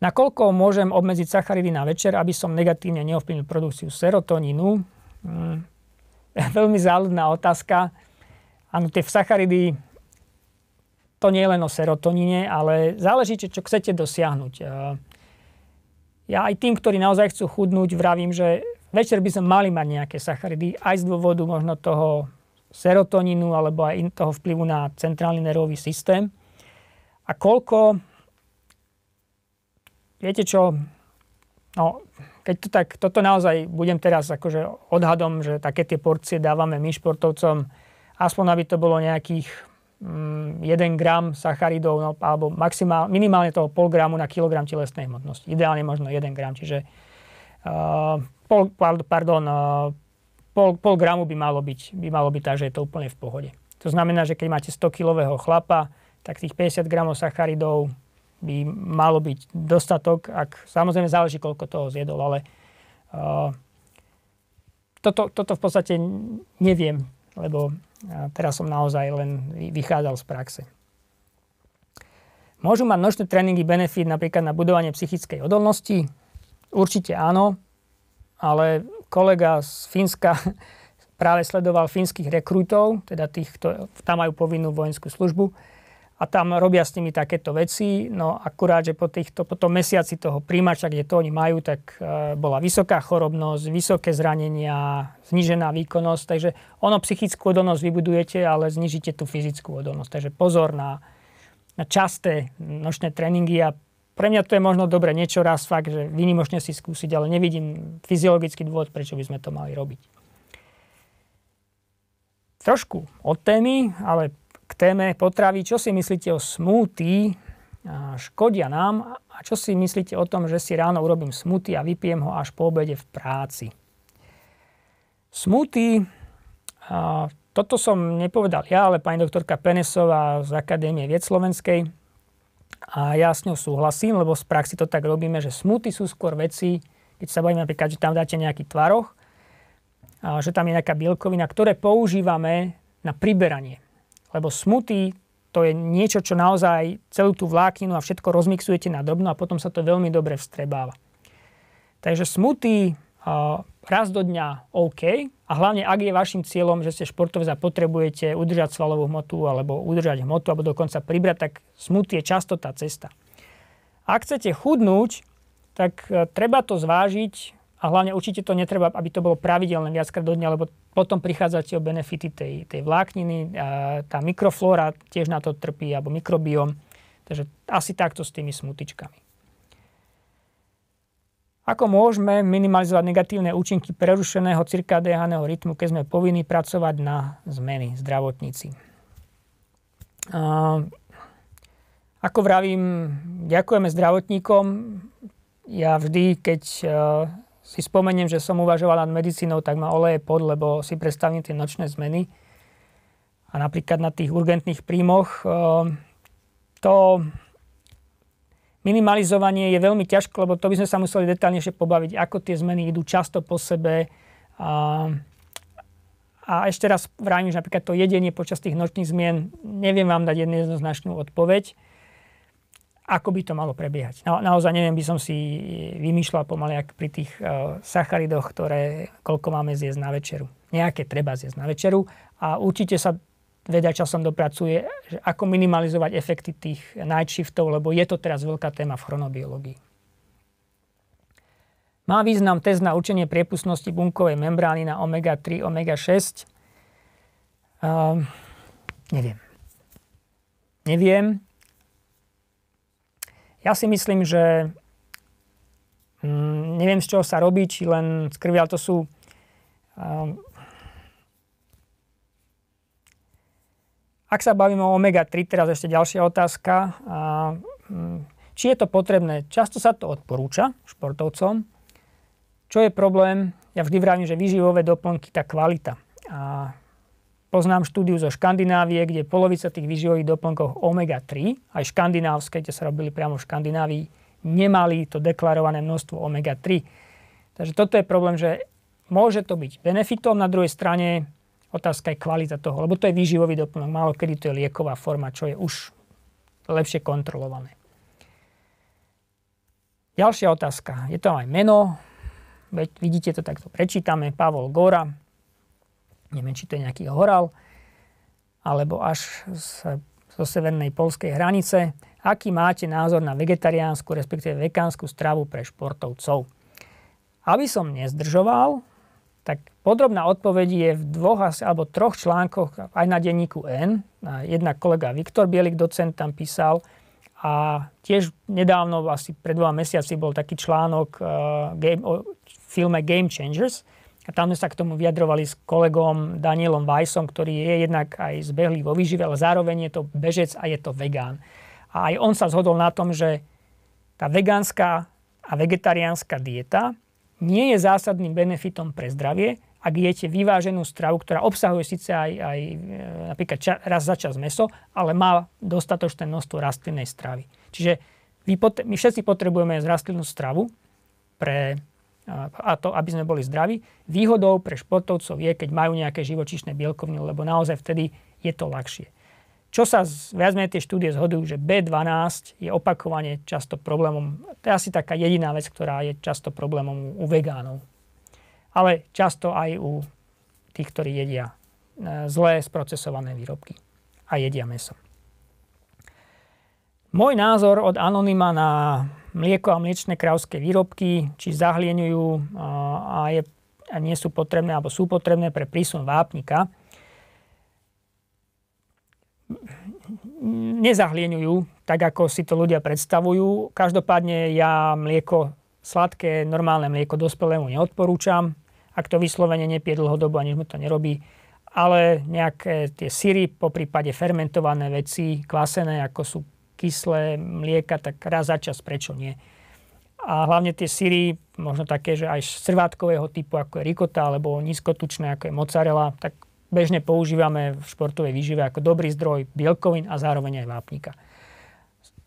A: Nakoľko môžem obmedziť sacharidy na večer, aby som negatívne neovplyvnil produkciu serotonínu? Hmm. [LAUGHS] veľmi záľudná otázka. Áno, tie sacharidy, to nie je len o serotonine, ale záleží, čo chcete dosiahnuť. Ehm, ja aj tým, ktorí naozaj chcú chudnúť, vravím, že večer by sme mali mať nejaké sacharidy, aj z dôvodu možno toho serotoninu alebo aj toho vplyvu na centrálny nervový systém. A koľko viete čo, no, keď to tak, toto naozaj budem teraz akože odhadom, že také tie porcie dávame my športovcom, aspoň aby to bolo nejakých mm, 1 gram sacharidov, no, alebo maximál, minimálne toho pol gramu na kilogram telesnej hmotnosti. Ideálne možno 1 gram, čiže uh, pol, pardon, uh, pol, pol gramu by malo, byť, by malo byť tak, že je to úplne v pohode. To znamená, že keď máte 100-kilového chlapa, tak tých 50 gramov sacharidov by malo byť dostatok, ak samozrejme záleží, koľko toho zjedol, ale uh, toto, toto v podstate neviem, lebo uh, teraz som naozaj len vychádzal z praxe. Môžu mať nočné tréningy benefit napríklad na budovanie psychickej odolnosti? Určite áno, ale kolega z Fínska [LAUGHS] práve sledoval fínskych rekrutov, teda tých, ktorí tam majú povinnú vojenskú službu, a tam robia s nimi takéto veci. No akurát, že po, týchto, po tom mesiaci toho príjmača, kde to oni majú, tak e, bola vysoká chorobnosť, vysoké zranenia, znižená výkonnosť. Takže ono psychickú odolnosť vybudujete, ale znižíte tú fyzickú odolnosť. Takže pozor na, na časté nočné tréningy a pre mňa to je možno dobre niečo raz fakt, že vynimočne si skúsiť, ale nevidím fyziologický dôvod, prečo by sme to mali robiť. Trošku od témy, ale k téme potravy. Čo si myslíte o smúty? Škodia nám? A čo si myslíte o tom, že si ráno urobím smúty a vypijem ho až po obede v práci? Smúty, toto som nepovedal ja, ale pani doktorka Penesová z Akadémie vied Slovenskej a ja s ňou súhlasím, lebo z praxi to tak robíme, že smuty sú skôr veci, keď sa bavíme napríklad, že tam dáte nejaký tvaroch, a že tam je nejaká bielkovina, ktoré používame na priberanie lebo smutý to je niečo, čo naozaj celú tú vlákninu a všetko rozmixujete na drobno a potom sa to veľmi dobre vstrebáva. Takže smutý raz do dňa OK a hlavne ak je vašim cieľom, že ste športovec a potrebujete udržať svalovú hmotu alebo udržať hmotu alebo dokonca pribrať, tak smutý je často tá cesta. Ak chcete chudnúť, tak e, treba to zvážiť a hlavne určite to netreba, aby to bolo pravidelné viackrát do dňa, lebo potom prichádzate o benefity tej, tej vlákniny, a tá mikroflóra tiež na to trpí, alebo mikrobiom. Takže asi takto s tými smutičkami. Ako môžeme minimalizovať negatívne účinky prerušeného cirkadiálneho rytmu, keď sme povinní pracovať na zmeny zdravotníci? A, ako vravím, ďakujeme zdravotníkom. Ja vždy, keď si spomeniem, že som uvažoval nad medicínou, tak ma oleje pod, lebo si predstavím tie nočné zmeny. A napríklad na tých urgentných príjmoch eh, to minimalizovanie je veľmi ťažké, lebo to by sme sa museli detálnejšie pobaviť, ako tie zmeny idú často po sebe. A, a ešte raz vrátim, že napríklad to jedenie počas tých nočných zmien, neviem vám dať jednoznačnú odpoveď ako by to malo prebiehať. Na, naozaj neviem, by som si vymýšľal pomaly, ak pri tých uh, sacharidoch, ktoré, koľko máme zjesť na večeru. Nejaké treba zjesť na večeru a určite sa veda časom dopracuje, že ako minimalizovať efekty tých night shiftov, lebo je to teraz veľká téma v chronobiológii. Má význam test na určenie priepustnosti bunkovej membrány na omega-3, omega-6? Uh, ehm, neviem. Neviem. Ja si myslím, že mm, neviem, z čoho sa robí, či len z krvi, ale to sú... Um, ak sa bavíme o omega-3, teraz ešte ďalšia otázka. A, mm, či je to potrebné? Často sa to odporúča športovcom. Čo je problém? Ja vždy vravím, že výživové doplnky, tá kvalita. A Poznám štúdiu zo Škandinávie, kde polovica tých výživových doplnkov omega-3, aj škandinávske, kde sa robili priamo v Škandinávii, nemali to deklarované množstvo omega-3. Takže toto je problém, že môže to byť benefitom, na druhej strane otázka je kvalita toho, lebo to je výživový doplnok, málo kedy to je lieková forma, čo je už lepšie kontrolované. Ďalšia otázka. Je tam aj meno. Veď vidíte to takto. Prečítame. Pavol Gora neviem, či to je nejaký horal, alebo až z, zo severnej polskej hranice, aký máte názor na vegetariánsku, respektíve vekánsku stravu pre športovcov. Aby som nezdržoval, tak podrobná odpoveď je v dvoch alebo troch článkoch aj na denníku N. Jedna kolega Viktor Bielik, docent, tam písal. A tiež nedávno, asi pred dvoma mesiaci, bol taký článok uh, game, o filme Game Changers, a tam sme sa k tomu vyjadrovali s kolegom Danielom Weissom, ktorý je jednak aj zbehlý vo výžive, ale zároveň je to bežec a je to vegán. A aj on sa zhodol na tom, že tá vegánska a vegetariánska dieta nie je zásadným benefitom pre zdravie, ak jete vyváženú stravu, ktorá obsahuje síce aj, aj e, napríklad ča, raz za čas meso, ale má dostatočné množstvo rastlinnej stravy. Čiže my, pot- my všetci potrebujeme z rastlinnú stravu pre a to, aby sme boli zdraví. Výhodou pre športovcov je, keď majú nejaké živočišné bielkoviny, lebo naozaj vtedy je to ľahšie. Čo sa z, viac menej tie štúdie zhodujú, že B12 je opakovane často problémom. To je asi taká jediná vec, ktorá je často problémom u vegánov. Ale často aj u tých, ktorí jedia e, zlé sprocesované výrobky a jedia meso. Môj názor od Anonyma na mlieko a mliečne krávské výrobky, či zahlieňujú a, je, a nie sú potrebné, alebo sú potrebné pre prísun vápnika. Nezahlieňujú, tak ako si to ľudia predstavujú. Každopádne ja mlieko, sladké, normálne mlieko dospelému neodporúčam, ak to vyslovene nepie dlhodobo a mu to nerobí ale nejaké tie syry, po prípade fermentované veci, kvasené, ako sú kyslé mlieka, tak raz za čas, prečo nie. A hlavne tie syry, možno také, že aj srvátkového typu, ako je rikota, alebo nízkotučné, ako je mozzarella, tak bežne používame v športovej výžive ako dobrý zdroj bielkovín a zároveň aj vápnika.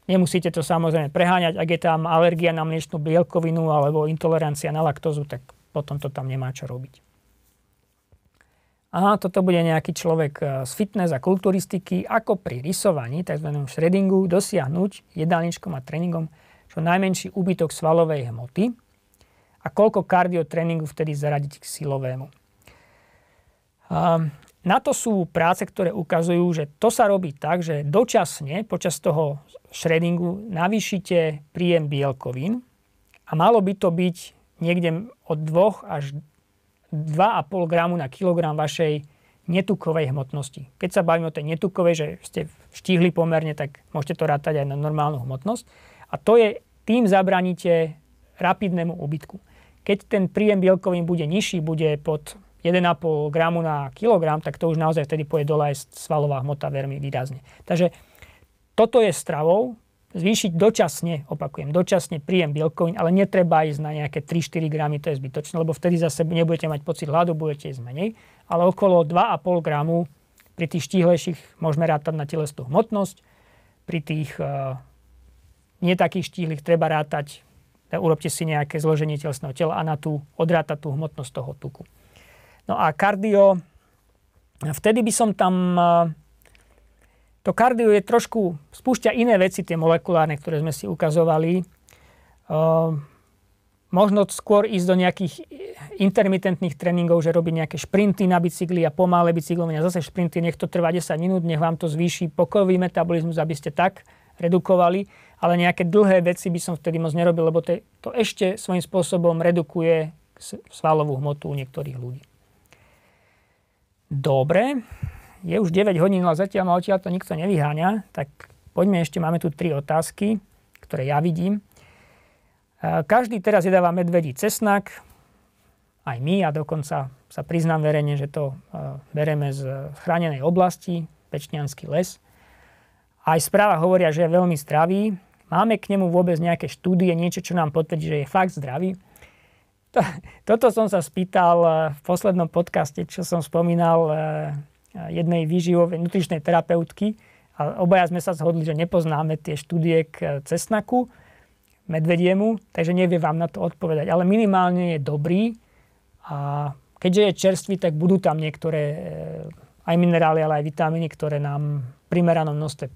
A: Nemusíte to samozrejme preháňať, ak je tam alergia na mliečnú bielkovinu alebo intolerancia na laktózu, tak potom to tam nemá čo robiť aha, toto bude nejaký človek eh, z fitness a kulturistiky, ako pri rysovaní, tzv. shreddingu, dosiahnuť jedálničkom a tréningom čo najmenší úbytok svalovej hmoty a koľko kardiotréningu vtedy zaradiť k silovému. Ehm, na to sú práce, ktoré ukazujú, že to sa robí tak, že dočasne počas toho shreddingu navýšite príjem bielkovín a malo by to byť niekde od 2 až 2,5 gramu na kilogram vašej netukovej hmotnosti. Keď sa bavíme o tej netukovej, že ste štihli pomerne, tak môžete to rátať aj na normálnu hmotnosť. A to je, tým zabraníte rapidnému ubytku. Keď ten príjem bielkovín bude nižší, bude pod 1,5 gramu na kilogram, tak to už naozaj vtedy pôjde dole aj svalová hmota veľmi výrazne. Takže toto je stravou, zvýšiť dočasne, opakujem, dočasne príjem bielkovín, ale netreba ísť na nejaké 3-4 gramy, to je zbytočné, lebo vtedy zase nebudete mať pocit hladu, budete ísť menej, ale okolo 2,5 gramu pri tých štíhlejších môžeme rátať na telesnú hmotnosť, pri tých uh, nie takých štíhlych treba rátať, e, urobte si nejaké zloženie telesného tela a na tú, odrátať tú hmotnosť toho tuku. No a kardio, vtedy by som tam uh, to kardio je trošku, spúšťa iné veci, tie molekulárne, ktoré sme si ukazovali. Ehm, možno skôr ísť do nejakých intermitentných tréningov, že robiť nejaké šprinty na bicykli a pomalé bicyklovania, zase šprinty, nech to trvá 10 minút, nech vám to zvýši pokojový metabolizmus, aby ste tak redukovali, ale nejaké dlhé veci by som vtedy moc nerobil, lebo to, to ešte svojím spôsobom redukuje svalovú hmotu u niektorých ľudí. Dobre, je už 9 hodín, ale zatiaľ ma odtiaľ to nikto nevyháňa, tak poďme ešte, máme tu tri otázky, ktoré ja vidím. E, každý teraz jedáva medvedí cesnak, aj my, a dokonca sa priznám verejne, že to e, bereme z chránenej oblasti, Pečňanský les. Aj správa hovoria, že je veľmi zdravý. Máme k nemu vôbec nejaké štúdie, niečo, čo nám potvrdí, že je fakt zdravý. [LAUGHS] toto som sa spýtal e, v poslednom podcaste, čo som spomínal jednej výživovej nutričnej terapeutky a obaja sme sa zhodli, že nepoznáme tie štúdie k e, cesnaku, medvediemu, takže nevie vám na to odpovedať. Ale minimálne je dobrý a keďže je čerstvý, tak budú tam niektoré e, aj minerály, ale aj vitamíny, ktoré nám primeranom množstve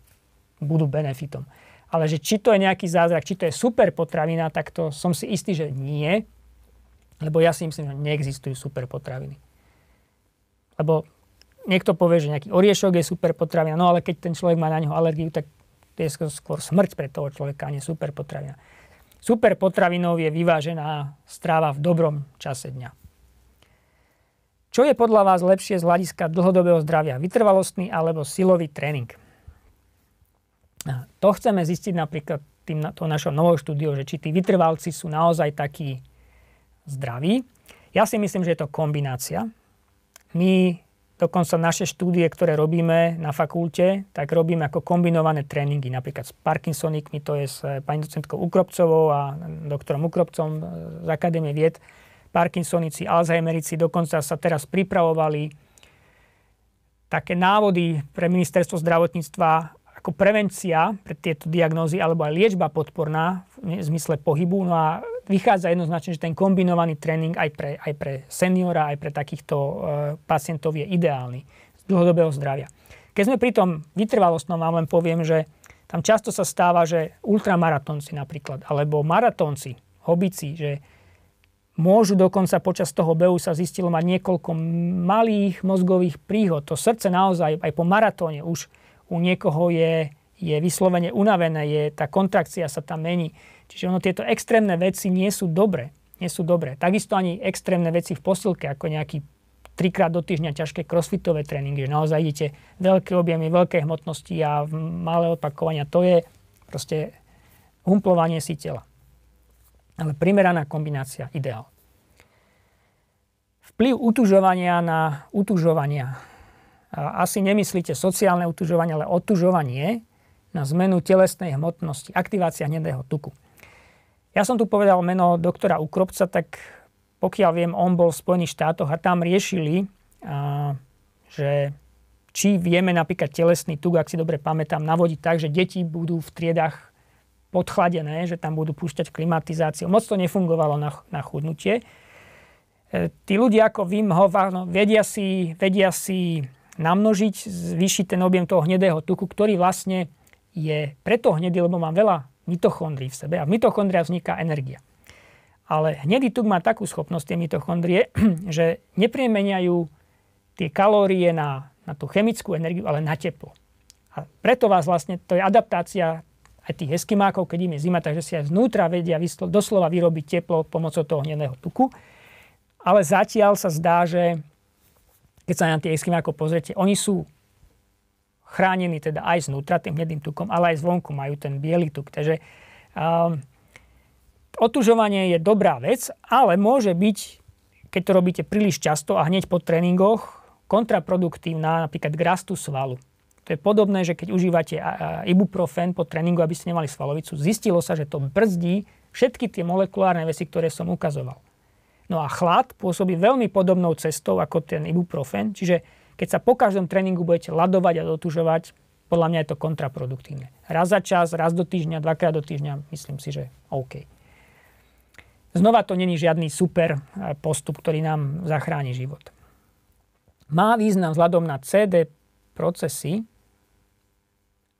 A: budú benefitom. Ale že či to je nejaký zázrak, či to je super potravina, tak to som si istý, že nie. Lebo ja si myslím, že neexistujú super potraviny. Lebo niekto povie, že nejaký oriešok je super potravina, no ale keď ten človek má na neho alergiu, tak to je skôr smrť pre toho človeka, a nie super potravina. Super potravinou je vyvážená stráva v dobrom čase dňa. Čo je podľa vás lepšie z hľadiska dlhodobého zdravia? Vytrvalostný alebo silový tréning? To chceme zistiť napríklad tým, to našou novou štúdiu, že či tí vytrvalci sú naozaj takí zdraví. Ja si myslím, že je to kombinácia. My Dokonca naše štúdie, ktoré robíme na fakulte, tak robíme ako kombinované tréningy, napríklad s Parkinsonikmi, to je s eh, pani docentkou Ukropcovou a eh, doktorom Ukropcom eh, z Akadémie vied. Parkinsonici, Alzheimerici dokonca sa teraz pripravovali také návody pre ministerstvo zdravotníctva ako prevencia pre tieto diagnózy alebo aj liečba podporná v zmysle pohybu. No a vychádza jednoznačne, že ten kombinovaný tréning aj pre, aj pre seniora, aj pre takýchto e, pacientov je ideálny z dlhodobého zdravia. Keď sme pri tom vytrvalostnom, vám len poviem, že tam často sa stáva, že ultramaratónci napríklad, alebo maratónci, hobici, že môžu dokonca počas toho behu sa zistilo mať niekoľko malých mozgových príhod. To srdce naozaj aj po maratóne už u niekoho je, je vyslovene unavené, je, tá kontrakcia sa tam mení. Čiže ono, tieto extrémne veci nie sú dobré. Nie sú dobré. Takisto ani extrémne veci v posilke, ako nejaký trikrát do týždňa ťažké crossfitové tréningy, že naozaj idete veľké objemy, veľké hmotnosti a malé opakovania. To je proste humplovanie si tela. Ale primeraná kombinácia, ideál. Vplyv utužovania na utužovania. Asi nemyslíte sociálne utužovanie, ale otužovanie na zmenu telesnej hmotnosti, aktivácia hnedého tuku. Ja som tu povedal meno doktora Ukropca, tak pokiaľ viem, on bol v Spojených štátoch a tam riešili, a, že či vieme napríklad telesný tuk, ak si dobre pamätám, navodiť tak, že deti budú v triedach podchladené, že tam budú púšťať klimatizáciu. Moc to nefungovalo na, na chudnutie. E, tí ľudia ako Wim Hof, no, vedia, si, vedia si namnožiť, zvýšiť ten objem toho hnedého tuku, ktorý vlastne je preto hnedý, lebo mám veľa mitochondrií v sebe a v mitochondriách vzniká energia. Ale hnedý tuk má takú schopnosť tie mitochondrie, [CLEARS THROAT] že nepremeniajú tie kalórie na, na tú chemickú energiu, ale na teplo. A preto vás vlastne, to je adaptácia aj tých eskimákov, keď im je zima, takže si aj vnútra vedia vyslo, doslova vyrobiť teplo pomocou toho hnedého tuku. Ale zatiaľ sa zdá, že keď sa na tie eskimákov pozriete, oni sú chránení teda aj znútra tým hnedým tukom, ale aj zvonku majú ten biely tuk. Takže um, otužovanie je dobrá vec, ale môže byť, keď to robíte príliš často a hneď po tréningoch, kontraproduktívna napríklad k rastu svalu. To je podobné, že keď užívate ibuprofen po tréningu, aby ste nemali svalovicu, zistilo sa, že to brzdí všetky tie molekulárne veci, ktoré som ukazoval. No a chlad pôsobí veľmi podobnou cestou ako ten ibuprofen, čiže keď sa po každom tréningu budete ladovať a dotužovať, podľa mňa je to kontraproduktívne. Raz za čas, raz do týždňa, dvakrát do týždňa, myslím si, že OK. Znova to není žiadny super eh, postup, ktorý nám zachráni život. Má význam vzhľadom na CD procesy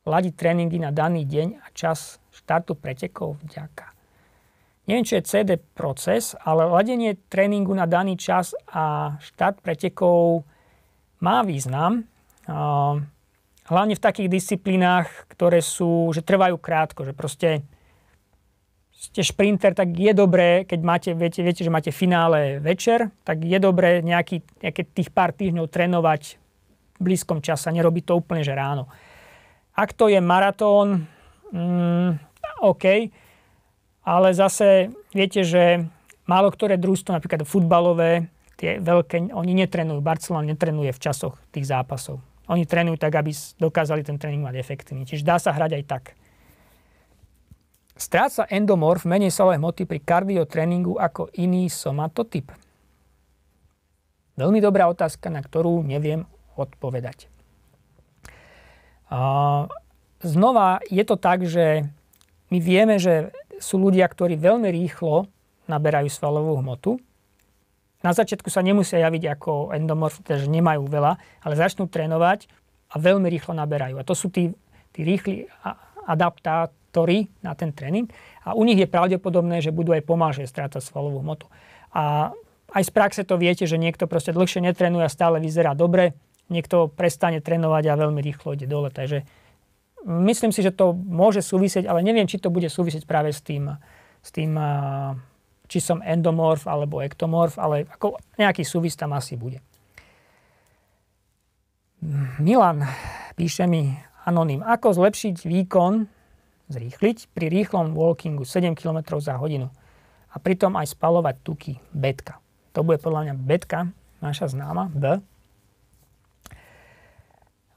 A: ladiť tréningy na daný deň a čas štartu pretekov vďaka. Neviem, čo je CD proces, ale ladenie tréningu na daný čas a štart pretekov má význam, hlavne v takých disciplínach, ktoré sú, že trvajú krátko, že proste ste šprinter, tak je dobré, keď máte, viete, viete, že máte finále večer, tak je dobré nejaký, nejaké tých pár týždňov trénovať v blízkom čase, nerobí to úplne, že ráno. Ak to je maratón, mm, OK, ale zase viete, že málo ktoré družstvo, napríklad futbalové, tie veľké, oni netrenujú, Barcelona netrenuje v časoch tých zápasov. Oni trénujú tak, aby dokázali ten tréning mať efektívny. Čiže dá sa hrať aj tak. Stráca endomorf menej solové hmoty pri kardiotréningu ako iný somatotyp? Veľmi dobrá otázka, na ktorú neviem odpovedať. Znova je to tak, že my vieme, že sú ľudia, ktorí veľmi rýchlo naberajú svalovú hmotu, na začiatku sa nemusia javiť ako endomorf, takže že nemajú veľa, ale začnú trénovať a veľmi rýchlo naberajú. A to sú tí, tí rýchli adaptátori na ten tréning. A u nich je pravdepodobné, že budú aj pomalšie strácať svalovú hmotu. A aj z praxe to viete, že niekto proste dlhšie netrenuje a stále vyzerá dobre, niekto prestane trénovať a veľmi rýchlo ide dole. Takže myslím si, že to môže súvisieť, ale neviem, či to bude súvisieť práve s tým, s tým či som endomorf alebo ektomorf, ale ako nejaký súvis tam asi bude. Milan píše mi anonym, ako zlepšiť výkon, zrýchliť pri rýchlom walkingu 7 km za hodinu a pritom aj spalovať tuky betka. To bude podľa mňa betka, naša známa, B.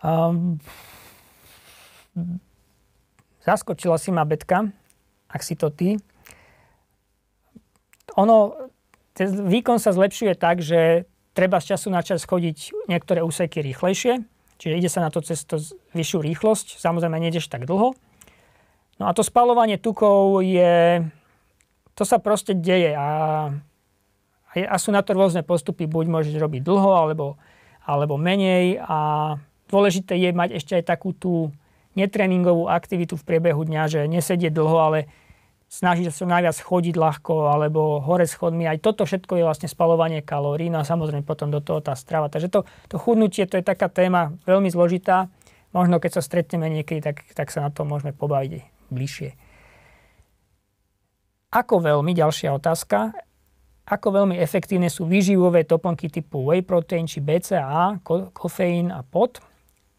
A: Um, zaskočila si ma betka, ak si to ty ono, ten výkon sa zlepšuje tak, že treba z času na čas chodiť niektoré úseky rýchlejšie, čiže ide sa na to cez to vyššiu rýchlosť, samozrejme nejdeš tak dlho. No a to spalovanie tukov je, to sa proste deje a, a sú na to rôzne postupy, buď môžeš robiť dlho alebo, alebo menej a dôležité je mať ešte aj takú tú netréningovú aktivitu v priebehu dňa, že nesedie dlho, ale snažiť sa najviac chodiť ľahko alebo hore schodmi. Aj toto všetko je vlastne spalovanie kalórií. No a samozrejme potom do toho tá strava. Takže to, to chudnutie to je taká téma veľmi zložitá. Možno keď sa stretneme niekedy, tak, tak sa na to môžeme pobaviť bližšie. Ako veľmi, ďalšia otázka, ako veľmi efektívne sú výživové doplnky typu whey protein či BCA, ko- kofeín a pot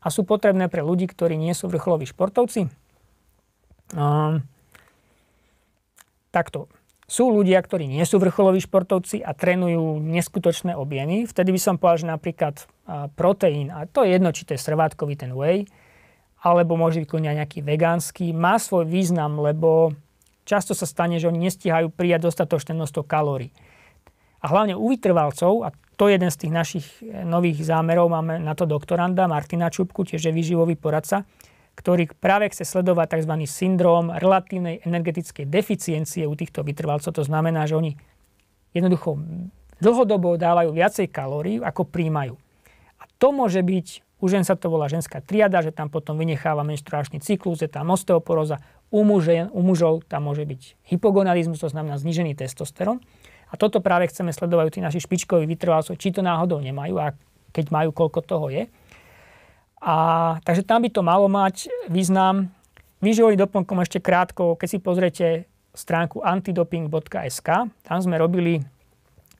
A: a sú potrebné pre ľudí, ktorí nie sú vrcholoví športovci? Um, takto. Sú ľudia, ktorí nie sú vrcholoví športovci a trénujú neskutočné objemy. Vtedy by som povedal, že napríklad proteín, a to je jedno, či to je srvátkový ten whey, alebo môže byť kľudne nejaký vegánsky, má svoj význam, lebo často sa stane, že oni nestihajú prijať dostatočné množstvo kalórií. A hlavne u vytrvalcov, a to je jeden z tých našich nových zámerov, máme na to doktoranda Martina Čupku, tiež je výživový poradca, ktorý práve chce sledovať tzv. syndrom relatívnej energetickej deficiencie u týchto vytrvalcov. To znamená, že oni jednoducho dlhodobo dávajú viacej kalórií, ako príjmajú. A to môže byť, u žen sa to volá ženská triada, že tam potom vynecháva menštruačný cyklus, je tam osteoporóza, u, muže, u mužov tam môže byť hypogonalizmus, to znamená znižený testosterón. A toto práve chceme sledovať tí naši špičkoví vytrvalcov, či to náhodou nemajú a keď majú, koľko toho je. A, takže tam by to malo mať význam. Výživovým doplnkom ešte krátko, keď si pozriete stránku antidoping.sk, tam sme robili,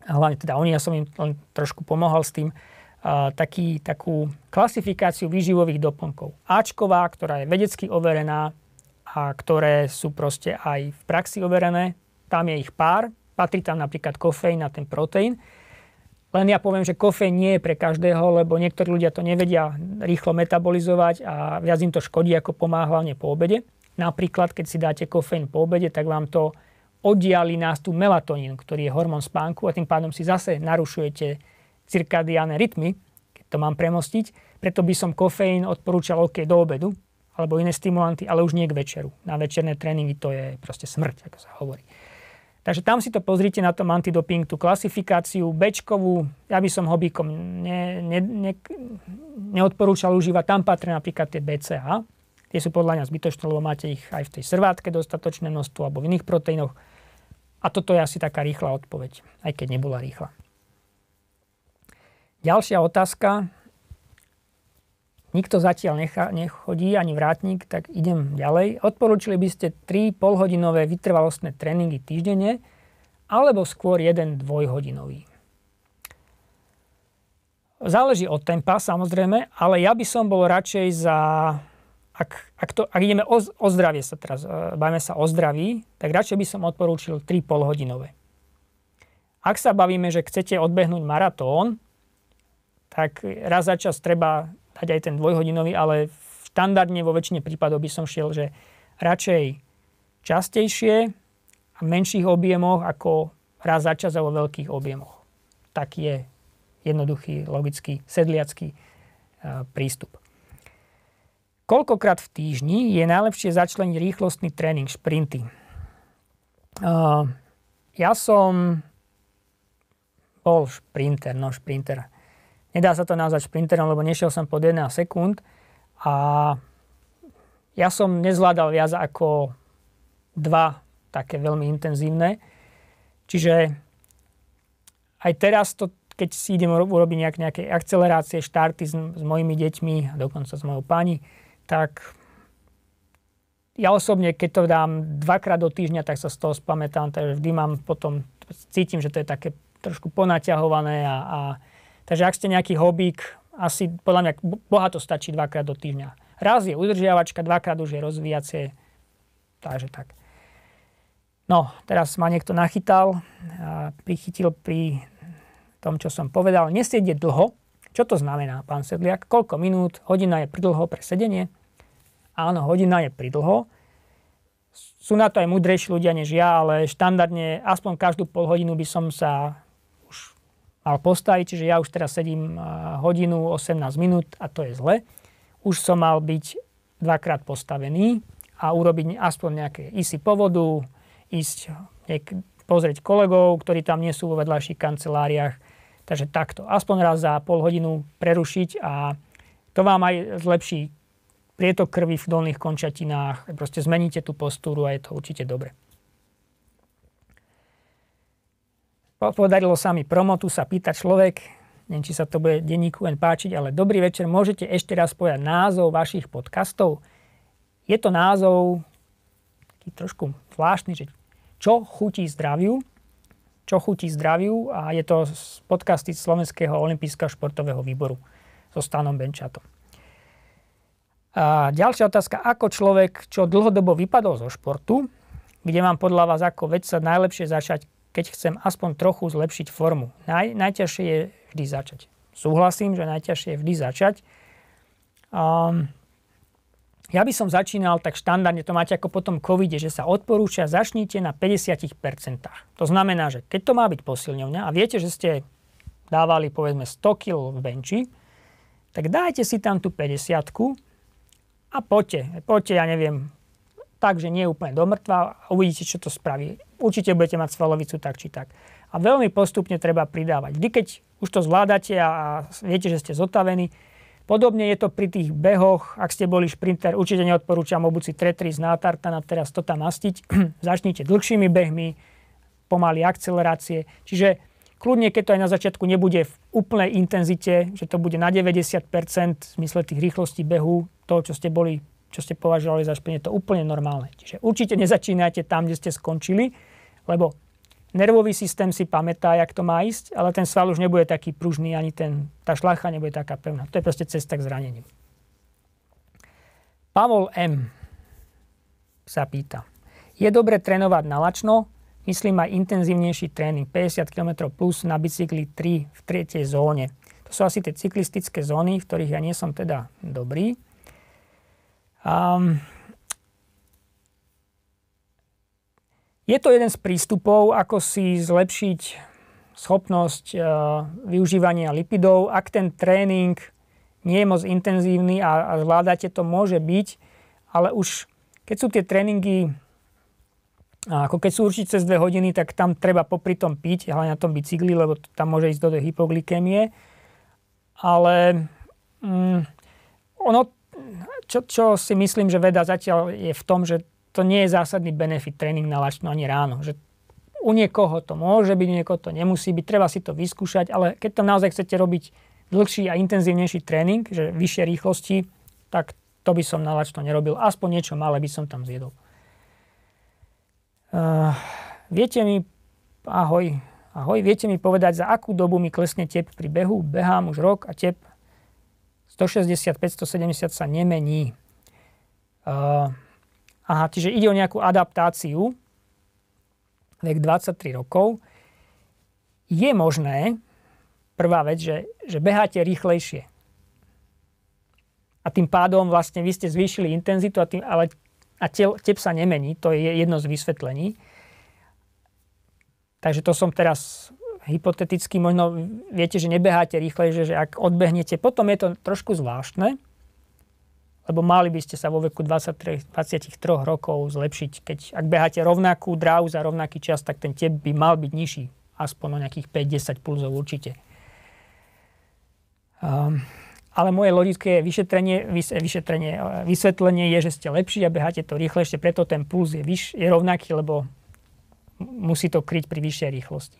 A: hlavne teda oni, ja som im len trošku pomohol s tým, a, taký, takú klasifikáciu výživových doplnkov. Ačková, ktorá je vedecky overená a ktoré sú proste aj v praxi overené. Tam je ich pár, patrí tam napríklad kofeín a ten proteín. Len ja poviem, že kofeín nie je pre každého, lebo niektorí ľudia to nevedia rýchlo metabolizovať a viac im to škodí, ako pomáha hlavne po obede. Napríklad, keď si dáte kofeín po obede, tak vám to oddiali nástup melatonín, ktorý je hormón spánku a tým pádom si zase narušujete cirkadiálne rytmy, keď to mám premostiť. Preto by som kofeín odporúčal OK do obedu alebo iné stimulanty, ale už nie k večeru. Na večerné tréningy to je proste smrť, ako sa hovorí. Takže tam si to pozrite na tom antidoping, tú klasifikáciu Bčkovú, ja by som hobíkom ne, ne, ne, neodporúčal užívať, tam patrí napríklad tie BCA, tie sú podľa mňa zbytočné, lebo máte ich aj v tej srvátke dostatočné množstvo alebo v iných proteínoch. A toto je asi taká rýchla odpoveď, aj keď nebola rýchla. Ďalšia otázka, nikto zatiaľ necha, nechodí, ani vrátnik, tak idem ďalej. Odporúčili by ste 3 polhodinové vytrvalostné tréningy týždenne, alebo skôr jeden dvojhodinový. Záleží od tempa samozrejme, ale ja by som bol radšej za... Ak, ak, to, ak ideme o, o zdravie sa teraz, e, bavíme sa o zdraví, tak radšej by som odporúčil 3 polhodinové. Ak sa bavíme, že chcete odbehnúť maratón, tak raz za čas treba dať aj ten dvojhodinový, ale štandardne vo väčšine prípadov by som šiel, že radšej častejšie a menších objemoch ako raz za čas a vo veľkých objemoch. Tak je jednoduchý, logický, sedliacký e, prístup. Koľkokrát v týždni je najlepšie začleniť rýchlostný tréning, šprinty? E, ja som bol šprinter, no šprinter. Nedá sa to nazvať šprinterom, lebo nešiel som pod 1 sekúnd a ja som nezvládal viac ako dva také veľmi intenzívne. Čiže aj teraz to, keď si idem urobiť nejak, nejaké akcelerácie, štarty s, s mojimi deťmi a dokonca s mojou pani, tak ja osobne, keď to dám dvakrát do týždňa, tak sa z toho spamätám, takže vždy mám potom, cítim, že to je také trošku ponaťahované a, a Takže ak ste nejaký hobík, asi podľa mňa boha to stačí dvakrát do týždňa. Raz je udržiavačka, dvakrát už je rozvíjacie. Takže tak. No, teraz ma niekto nachytal a prichytil pri tom, čo som povedal. Nesiedie dlho. Čo to znamená, pán Sedliak? Koľko minút? Hodina je pridlho pre sedenie? Áno, hodina je pridlho. Sú na to aj múdrejší ľudia než ja, ale štandardne aspoň každú pol hodinu by som sa mal postaviť, čiže ja už teraz sedím eh, hodinu 18 minút a to je zle. Už som mal byť dvakrát postavený a urobiť aspoň nejaké ísť povodu, ísť eh, niek- pozrieť kolegov, ktorí tam nie sú vo vedľajších kanceláriách. Takže takto. Aspoň raz za pol hodinu prerušiť a to vám aj zlepší prietok krvi v dolných končatinách. Proste zmeníte tú postúru a je to určite dobre. Podarilo sa mi promotu sa pýta človek, neviem, či sa to bude denníku len páčiť, ale dobrý večer, môžete ešte raz povedať názov vašich podcastov? Je to názov taký trošku zvláštny, že čo chutí zdraviu, čo chutí zdraviu a je to z podcasty Slovenského olympijského športového výboru so Stanom Benčatom. A ďalšia otázka, ako človek, čo dlhodobo vypadol zo športu, kde mám podľa vás ako vedca najlepšie začať keď chcem aspoň trochu zlepšiť formu. Naj, najťažšie je vždy začať. Súhlasím, že najťažšie je vždy začať. Um, ja by som začínal tak štandardne, to máte ako potom COVID, že sa odporúča, začnite na 50%. To znamená, že keď to má byť posilňovňa a viete, že ste dávali povedzme 100 kg v benči, tak dajte si tam tú 50 a poďte, poďte, ja neviem, tak, že nie je úplne domrtvá a uvidíte, čo to spraví. Určite budete mať svalovicu tak či tak. A veľmi postupne treba pridávať. Vždy, keď už to zvládate a viete, že ste zotavení, Podobne je to pri tých behoch, ak ste boli šprinter, určite neodporúčam obuci tretri z na teraz to tam nastiť. [CLEARS THROAT] Začnite dlhšími behmi, pomaly akcelerácie. Čiže kľudne, keď to aj na začiatku nebude v úplnej intenzite, že to bude na 90% v zmysle tých rýchlostí behu, toho, čo ste boli čo ste považovali za je to úplne normálne. Čiže určite nezačínajte tam, kde ste skončili, lebo nervový systém si pamätá, jak to má ísť, ale ten sval už nebude taký pružný, ani ten, tá šlacha nebude taká pevná. To je proste cesta k zraneniu. Pavol M. sa pýta. Je dobre trénovať na lačno, myslím aj intenzívnejší tréning 50 km plus na bicykli 3 v tretej zóne. To sú asi tie cyklistické zóny, v ktorých ja nie som teda dobrý. Um, je to jeden z prístupov, ako si zlepšiť schopnosť uh, využívania lipidov. Ak ten tréning nie je moc intenzívny a, a zvládate to, môže byť, ale už keď sú tie tréningy, ako keď sú určite cez 2 hodiny, tak tam treba popri tom piť, hlavne na tom bicykli, lebo tam môže ísť do hypoglykémie. Ale mm, ono čo, čo si myslím, že veda zatiaľ je v tom, že to nie je zásadný benefit tréning na lačno ani ráno. Že u niekoho to môže byť, u niekoho to nemusí byť, treba si to vyskúšať, ale keď to naozaj chcete robiť dlhší a intenzívnejší tréning, že vyššie rýchlosti, tak to by som na lačno nerobil. Aspoň niečo malé by som tam zjedol. Uh, viete mi, ahoj, ahoj, viete mi povedať, za akú dobu mi klesne tep pri behu? Behám už rok a tep 165-170 sa nemení. Uh, aha, čiže ide o nejakú adaptáciu. Vek 23 rokov. Je možné, prvá vec, že, že beháte rýchlejšie. A tým pádom vlastne vy ste zvýšili intenzitu, a tým, ale a tel, tep sa nemení. To je jedno z vysvetlení. Takže to som teraz hypoteticky možno viete, že nebeháte rýchle, že, že ak odbehnete, potom je to trošku zvláštne, lebo mali by ste sa vo veku 23, 23 rokov zlepšiť. Keď ak beháte rovnakú dráhu za rovnaký čas, tak ten tep by mal byť nižší. Aspoň o nejakých 5-10 pulzov určite. Um, ale moje logické vyšetrenie, vys, vyšetrenie, e, vysvetlenie je, že ste lepší a beháte to rýchlejšie, preto ten puls je, vyš, je rovnaký, lebo musí to kryť pri vyššej rýchlosti.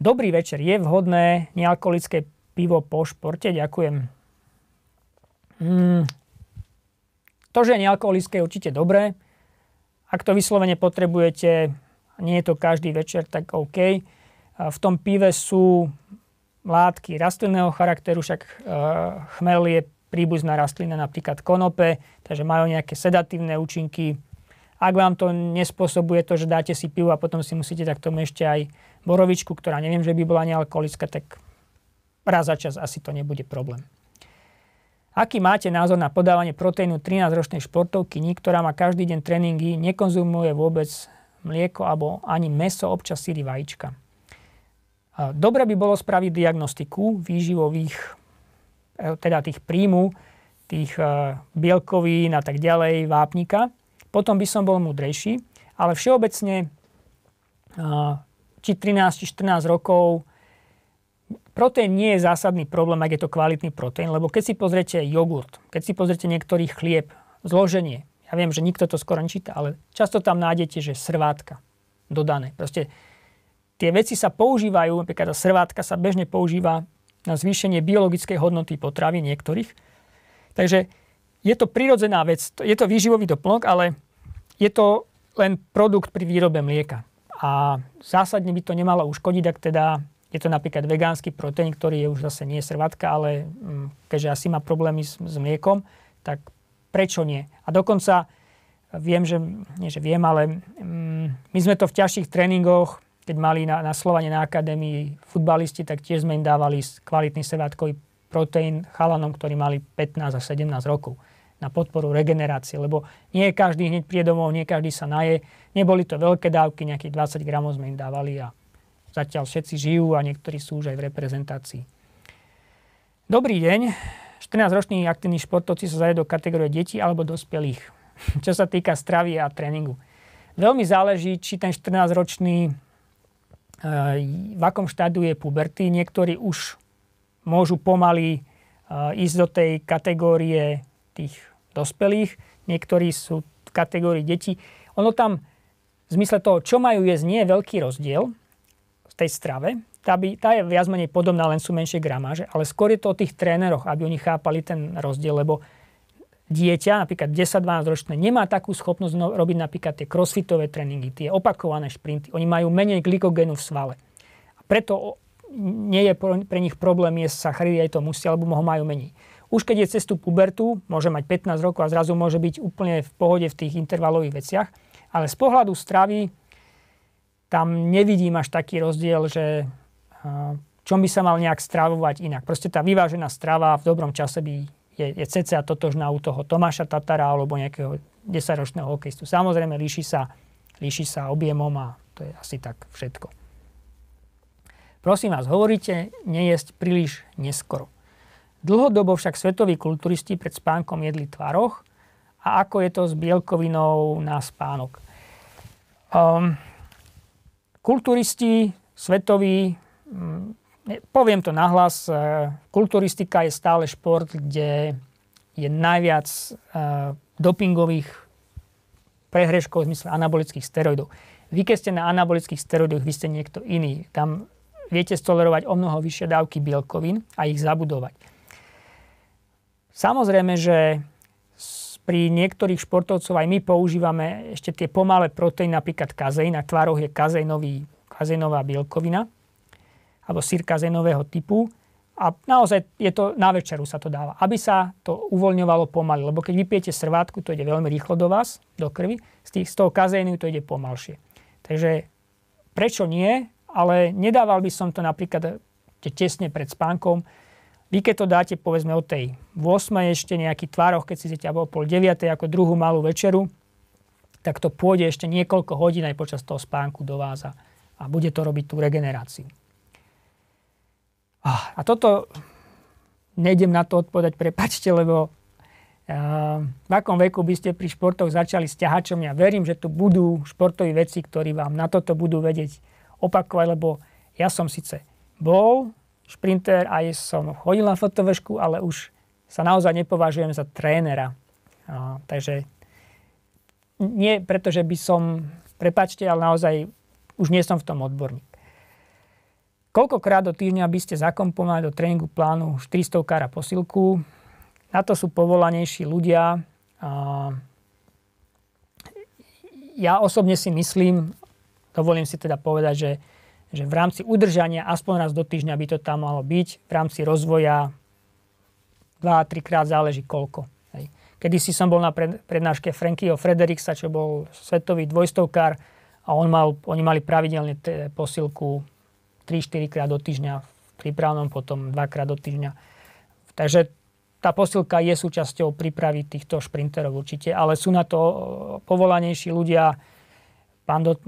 A: Dobrý večer. Je vhodné nealkoholické pivo po športe? Ďakujem. Mm. To, že je nealkoholické, je určite dobré. Ak to vyslovene potrebujete, nie je to každý večer, tak OK. V tom pive sú látky rastlinného charakteru, však e, chmel je príbuzná rastlina, napríklad konope, takže majú nejaké sedatívne účinky. Ak vám to nespôsobuje to, že dáte si pivo a potom si musíte tak tomu ešte aj borovičku, ktorá neviem, že by bola nealkoholická, tak raz za čas asi to nebude problém. Aký máte názor na podávanie proteínu 13-ročnej športovkyni, ktorá má každý deň tréningy, nekonzumuje vôbec mlieko alebo ani meso, občas síry vajíčka? Dobre by bolo spraviť diagnostiku výživových, e, teda tých príjmu, tých e, bielkovín a tak ďalej, vápnika. Potom by som bol múdrejší, ale všeobecne či 13, či 14 rokov. Proteín nie je zásadný problém, ak je to kvalitný proteín, lebo keď si pozriete jogurt, keď si pozriete niektorý chlieb, zloženie, ja viem, že nikto to skoro nečíta, ale často tam nájdete, že srvátka dodané. Proste tie veci sa používajú, napríklad tá srvátka sa bežne používa na zvýšenie biologickej hodnoty potravy niektorých. Takže je to prirodzená vec, je to výživový doplnok, ale je to len produkt pri výrobe mlieka a zásadne by to nemalo uškodiť, ak teda je to napríklad vegánsky proteín, ktorý je už zase nie srvatka, ale mm, keďže asi má problémy s, s mliekom, tak prečo nie? A dokonca viem, že, nie že viem, ale mm, my sme to v ťažších tréningoch, keď mali na, na Slovanie na akadémii futbalisti, tak tiež sme im dávali kvalitný srvátkový proteín chalanom, ktorí mali 15 a 17 rokov na podporu regenerácie, lebo nie každý hneď príde domov, nie každý sa naje. Neboli to veľké dávky, nejakých 20 gramov sme im dávali a zatiaľ všetci žijú a niektorí sú už aj v reprezentácii. Dobrý deň. 14-roční aktívni športovci sa zajedú do kategórie detí alebo dospelých, [LAUGHS] čo sa týka stravy a tréningu. Veľmi záleží, či ten 14-ročný e, v akom štádiu je puberty. Niektorí už môžu pomaly e, ísť do tej kategórie tých dospelých, niektorí sú v kategórii detí. Ono tam v zmysle toho, čo majú jesť, nie je veľký rozdiel v tej strave. Tá, by, tá je viac menej podobná, len sú menšie gramáže, ale skôr je to o tých tréneroch, aby oni chápali ten rozdiel, lebo dieťa, napríklad 10-12 ročné, nemá takú schopnosť no- robiť napríklad tie crossfitové tréningy, tie opakované šprinty. Oni majú menej glykogénu v svale. A preto nie je pre nich problém jesť sacharidy, aj to musia, alebo ho majú menej. Už keď je cestu pubertu, môže mať 15 rokov a zrazu môže byť úplne v pohode v tých intervalových veciach. Ale z pohľadu stravy tam nevidím až taký rozdiel, že čom by sa mal nejak stravovať inak. Proste tá vyvážená strava v dobrom čase by je, je cca totožná u toho Tomáša Tatara alebo nejakého 10-ročného Samozrejme, líši sa, líši sa objemom a to je asi tak všetko. Prosím vás, hovoríte nejesť príliš neskoro. Dlhodobo však svetoví kulturisti pred spánkom jedli tvaroch a ako je to s bielkovinou na spánok. Um, kulturisti, svetoví, um, poviem to nahlas, uh, kulturistika je stále šport, kde je najviac uh, dopingových prehreškov v zmysle anabolických steroidov. Vy, keď ste na anabolických steroidoch, vy ste niekto iný. Tam viete stolerovať o mnoho vyššie dávky bielkovín a ich zabudovať. Samozrejme, že pri niektorých športovcov aj my používame ešte tie pomalé proteíny, napríklad kazeín. Na tvároch je kazeinový, kazeinová bielkovina alebo sír kazeinového typu. A naozaj je to, na večeru sa to dáva, aby sa to uvoľňovalo pomaly. Lebo keď vypijete srvátku, to ide veľmi rýchlo do vás, do krvi. Z, tých, z toho kazénu to ide pomalšie. Takže prečo nie? Ale nedával by som to napríklad eh, tesne pred spánkom, vy keď to dáte povedzme o tej 8 ešte nejaký tvároch, keď si alebo o pol 9 ako druhú malú večeru, tak to pôjde ešte niekoľko hodín aj počas toho spánku do váza a bude to robiť tú regeneráciu. Ah, a toto nejdem na to odpovedať, prepačte, lebo eh, v akom veku by ste pri športoch začali s ťahačom. Ja verím, že tu budú športoví veci, ktorí vám na toto budú vedieť opakovať, lebo ja som síce bol šprinter, aj som chodil na fotovešku, ale už sa naozaj nepovažujem za trénera. A, takže nie preto, že by som, prepačte, ale naozaj už nie som v tom odborník. Koľkokrát do týždňa by ste zakomponovali do tréningu plánu 400 kára posilku? Na to sú povolanejší ľudia. A ja osobne si myslím, dovolím si teda povedať, že že v rámci udržania aspoň raz do týždňa by to tam malo byť, v rámci rozvoja 2-3 krát záleží koľko. Hej. Kedy si som bol na prednáške Frankyho Frederiksa, čo bol svetový dvojstovkár a on mal, oni mali pravidelne t- posilku 3-4 krát do týždňa v prípravnom, potom 2 krát do týždňa. Takže tá posilka je súčasťou prípravy týchto šprinterov určite, ale sú na to povolanejší ľudia. Pán do, e,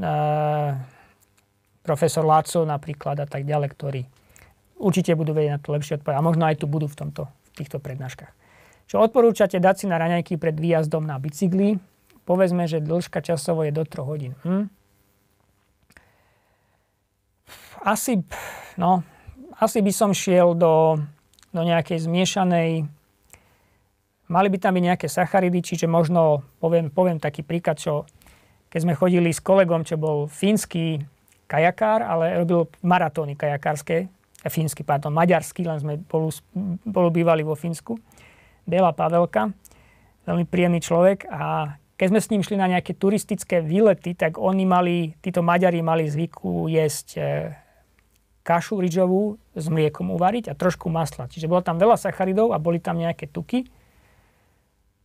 A: profesor Láco napríklad a tak ďalej, ktorí určite budú vedieť na to lepšie odpovedať. A možno aj tu budú v, tomto, v týchto prednáškach. Čo odporúčate dať si na raňajky pred výjazdom na bicykli? Povedzme, že dĺžka časovo je do 3 hodín. Hm? Asi, no, asi by som šiel do, do nejakej zmiešanej Mali by tam byť nejaké sacharidy, čiže možno poviem, poviem taký príklad, čo keď sme chodili s kolegom, čo bol fínsky kajakár, ale robil maratóny kajakárske, fínsky, pardon, maďarský, len sme bol, bolu bývali vo Fínsku. Bela Pavelka, veľmi príjemný človek a keď sme s ním šli na nejaké turistické výlety, tak oni mali, títo Maďari mali zvyku jesť e, kašu rýžovú s mliekom uvariť a trošku masla. Čiže bolo tam veľa sacharidov a boli tam nejaké tuky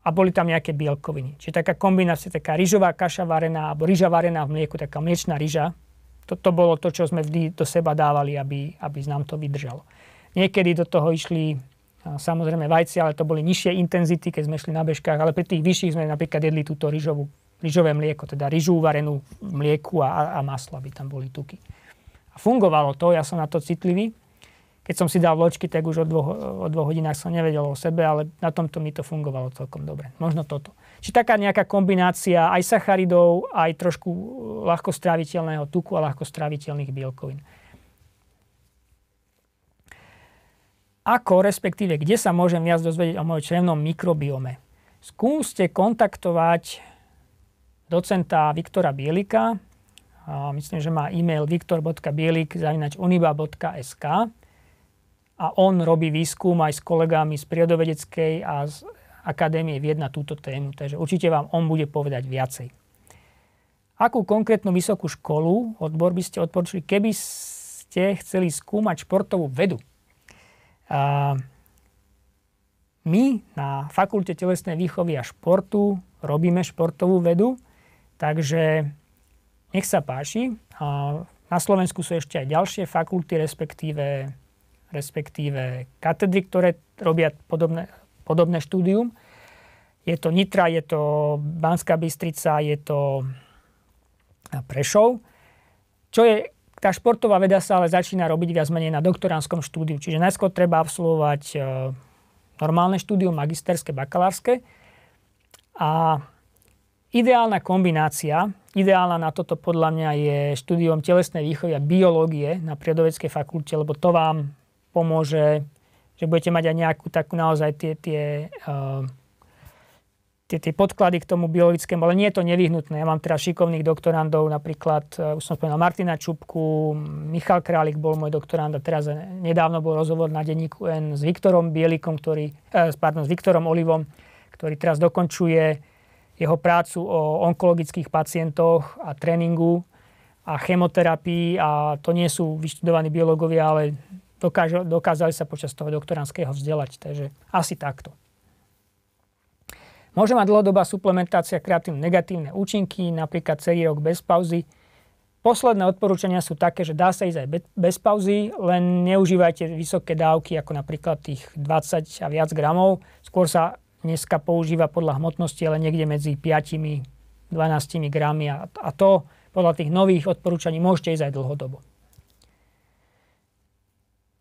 A: a boli tam nejaké bielkoviny. Čiže taká kombinácia, taká rýžová kaša varená alebo rýža varená v mlieku, taká mliečná rýža, toto bolo to, čo sme vždy do seba dávali, aby, aby nám to vydržalo. Niekedy do toho išli samozrejme vajci, ale to boli nižšie intenzity, keď sme šli na bežkách, ale pri tých vyšších sme napríklad jedli túto rýžovú, rýžové mlieko, teda rýžu uvarenú mlieku a, a maslo, aby tam boli tuky. A fungovalo to, ja som na to citlivý. Keď som si dal vločky, tak už o dvoch, o dvoch hodinách som nevedel o sebe, ale na tomto mi to fungovalo celkom dobre. Možno toto. Čiže taká nejaká kombinácia aj sacharidov, aj trošku uh, ľahko stráviteľného tuku a ľahkostráviteľných stráviteľných bielkovín. Ako, respektíve, kde sa môžem viac dozvedieť o mojom črevnom mikrobiome? Skúste kontaktovať docenta Viktora Bielika. myslím, že má e-mail viktor.bielik.uniba.sk a on robí výskum aj s kolegami z prírodovedeckej a z Akadémie vied na túto tému, takže určite vám on bude povedať viacej. Akú konkrétnu vysokú školu, odbor by ste odporučili, keby ste chceli skúmať športovú vedu? A my na Fakulte telesnej výchovy a športu robíme športovú vedu, takže nech sa páči. A na Slovensku sú ešte aj ďalšie fakulty, respektíve respektíve katedry, ktoré robia podobné, podobné štúdium. Je to Nitra, je to Banská Bystrica, je to Prešov. Čo je, tá športová veda sa ale začína robiť viac menej na doktoránskom štúdiu. Čiže najskôr treba absolvovať e, normálne štúdium, magisterské, bakalárske. A ideálna kombinácia, ideálna na toto podľa mňa je štúdium telesnej výchovy a biológie na prírodoveckej fakulte, lebo to vám pomôže že budete mať aj nejakú takú naozaj tie, tie, uh, tie, tie podklady k tomu biologickému, ale nie je to nevyhnutné. Ja mám teraz šikovných doktorandov, napríklad, uh, už som spomínal Martina Čupku, Michal Králik bol môj doktorand a teraz nedávno bol rozhovor na denníku N s Viktorom Bielikom, ktorý, uh, pardon, s Viktorom Olivom, ktorý teraz dokončuje jeho prácu o onkologických pacientoch a tréningu a chemoterapii a to nie sú vyštudovaní biológovia, ale dokážu, dokázali sa počas toho doktorandského vzdelať. Takže asi takto. Môže mať dlhodobá suplementácia kreatín negatívne účinky, napríklad celý rok bez pauzy. Posledné odporúčania sú také, že dá sa ísť aj bez pauzy, len neužívajte vysoké dávky, ako napríklad tých 20 a viac gramov. Skôr sa dneska používa podľa hmotnosti, ale niekde medzi 5 12 gramy a, a to podľa tých nových odporúčaní môžete ísť aj dlhodobo.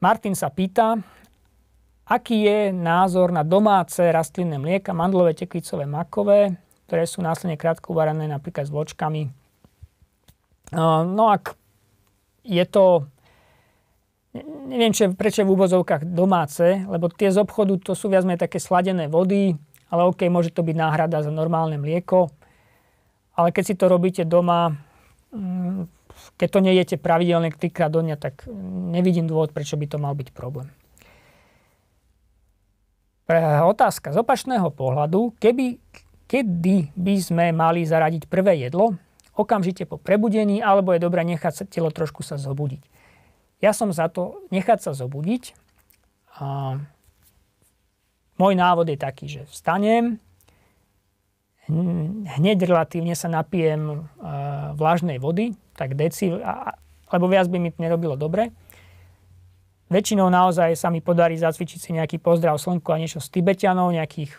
A: Martin sa pýta, aký je názor na domáce rastlinné mlieka, mandlové, tekvicové, makové, ktoré sú následne krátko uvarené napríklad s vločkami. No ak je to, neviem prečo prečo v úvozovkách domáce, lebo tie z obchodu to sú viac menej také sladené vody, ale OK, môže to byť náhrada za normálne mlieko. Ale keď si to robíte doma, mm, keď to nejete pravidelne trikrát do dňa, tak nevidím dôvod, prečo by to mal byť problém. Pre otázka z opačného pohľadu, keby, kedy by sme mali zaradiť prvé jedlo, okamžite po prebudení, alebo je dobré nechať sa telo trošku sa zobudiť. Ja som za to nechať sa zobudiť. A môj návod je taký, že vstanem, hm, hneď relatívne sa napijem eh, vlažnej vody, tak deci, a, lebo viac by mi to nerobilo dobre. Väčšinou naozaj sa mi podarí zacvičiť si nejaký pozdrav slnku a niečo s Tibetanov, nejakých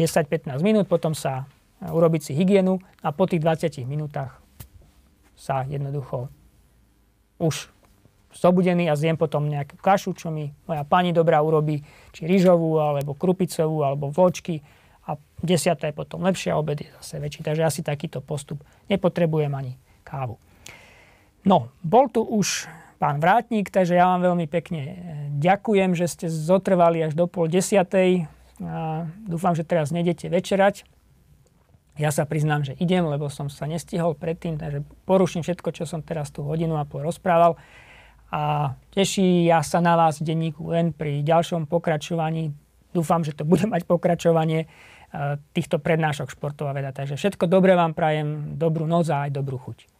A: 10-15 minút, potom sa e, urobiť si hygienu a po tých 20 minútach sa jednoducho už zobudený a zjem potom nejakú kašu, čo mi moja pani dobrá urobí, či rýžovú, alebo krupicovú, alebo vočky a desiatá je potom lepšia, obed je zase väčší. Takže asi takýto postup nepotrebujem ani kávu. No, bol tu už pán Vrátnik, takže ja vám veľmi pekne eh, ďakujem, že ste zotrvali až do pol desiatej. A dúfam, že teraz nedete večerať. Ja sa priznám, že idem, lebo som sa nestihol predtým, takže poruším všetko, čo som teraz tú hodinu a pol rozprával. A teší ja sa na vás v denníku len pri ďalšom pokračovaní. Dúfam, že to bude mať pokračovanie eh, týchto prednášok športová veda. Takže všetko dobré vám prajem, dobrú noc a aj dobrú chuť.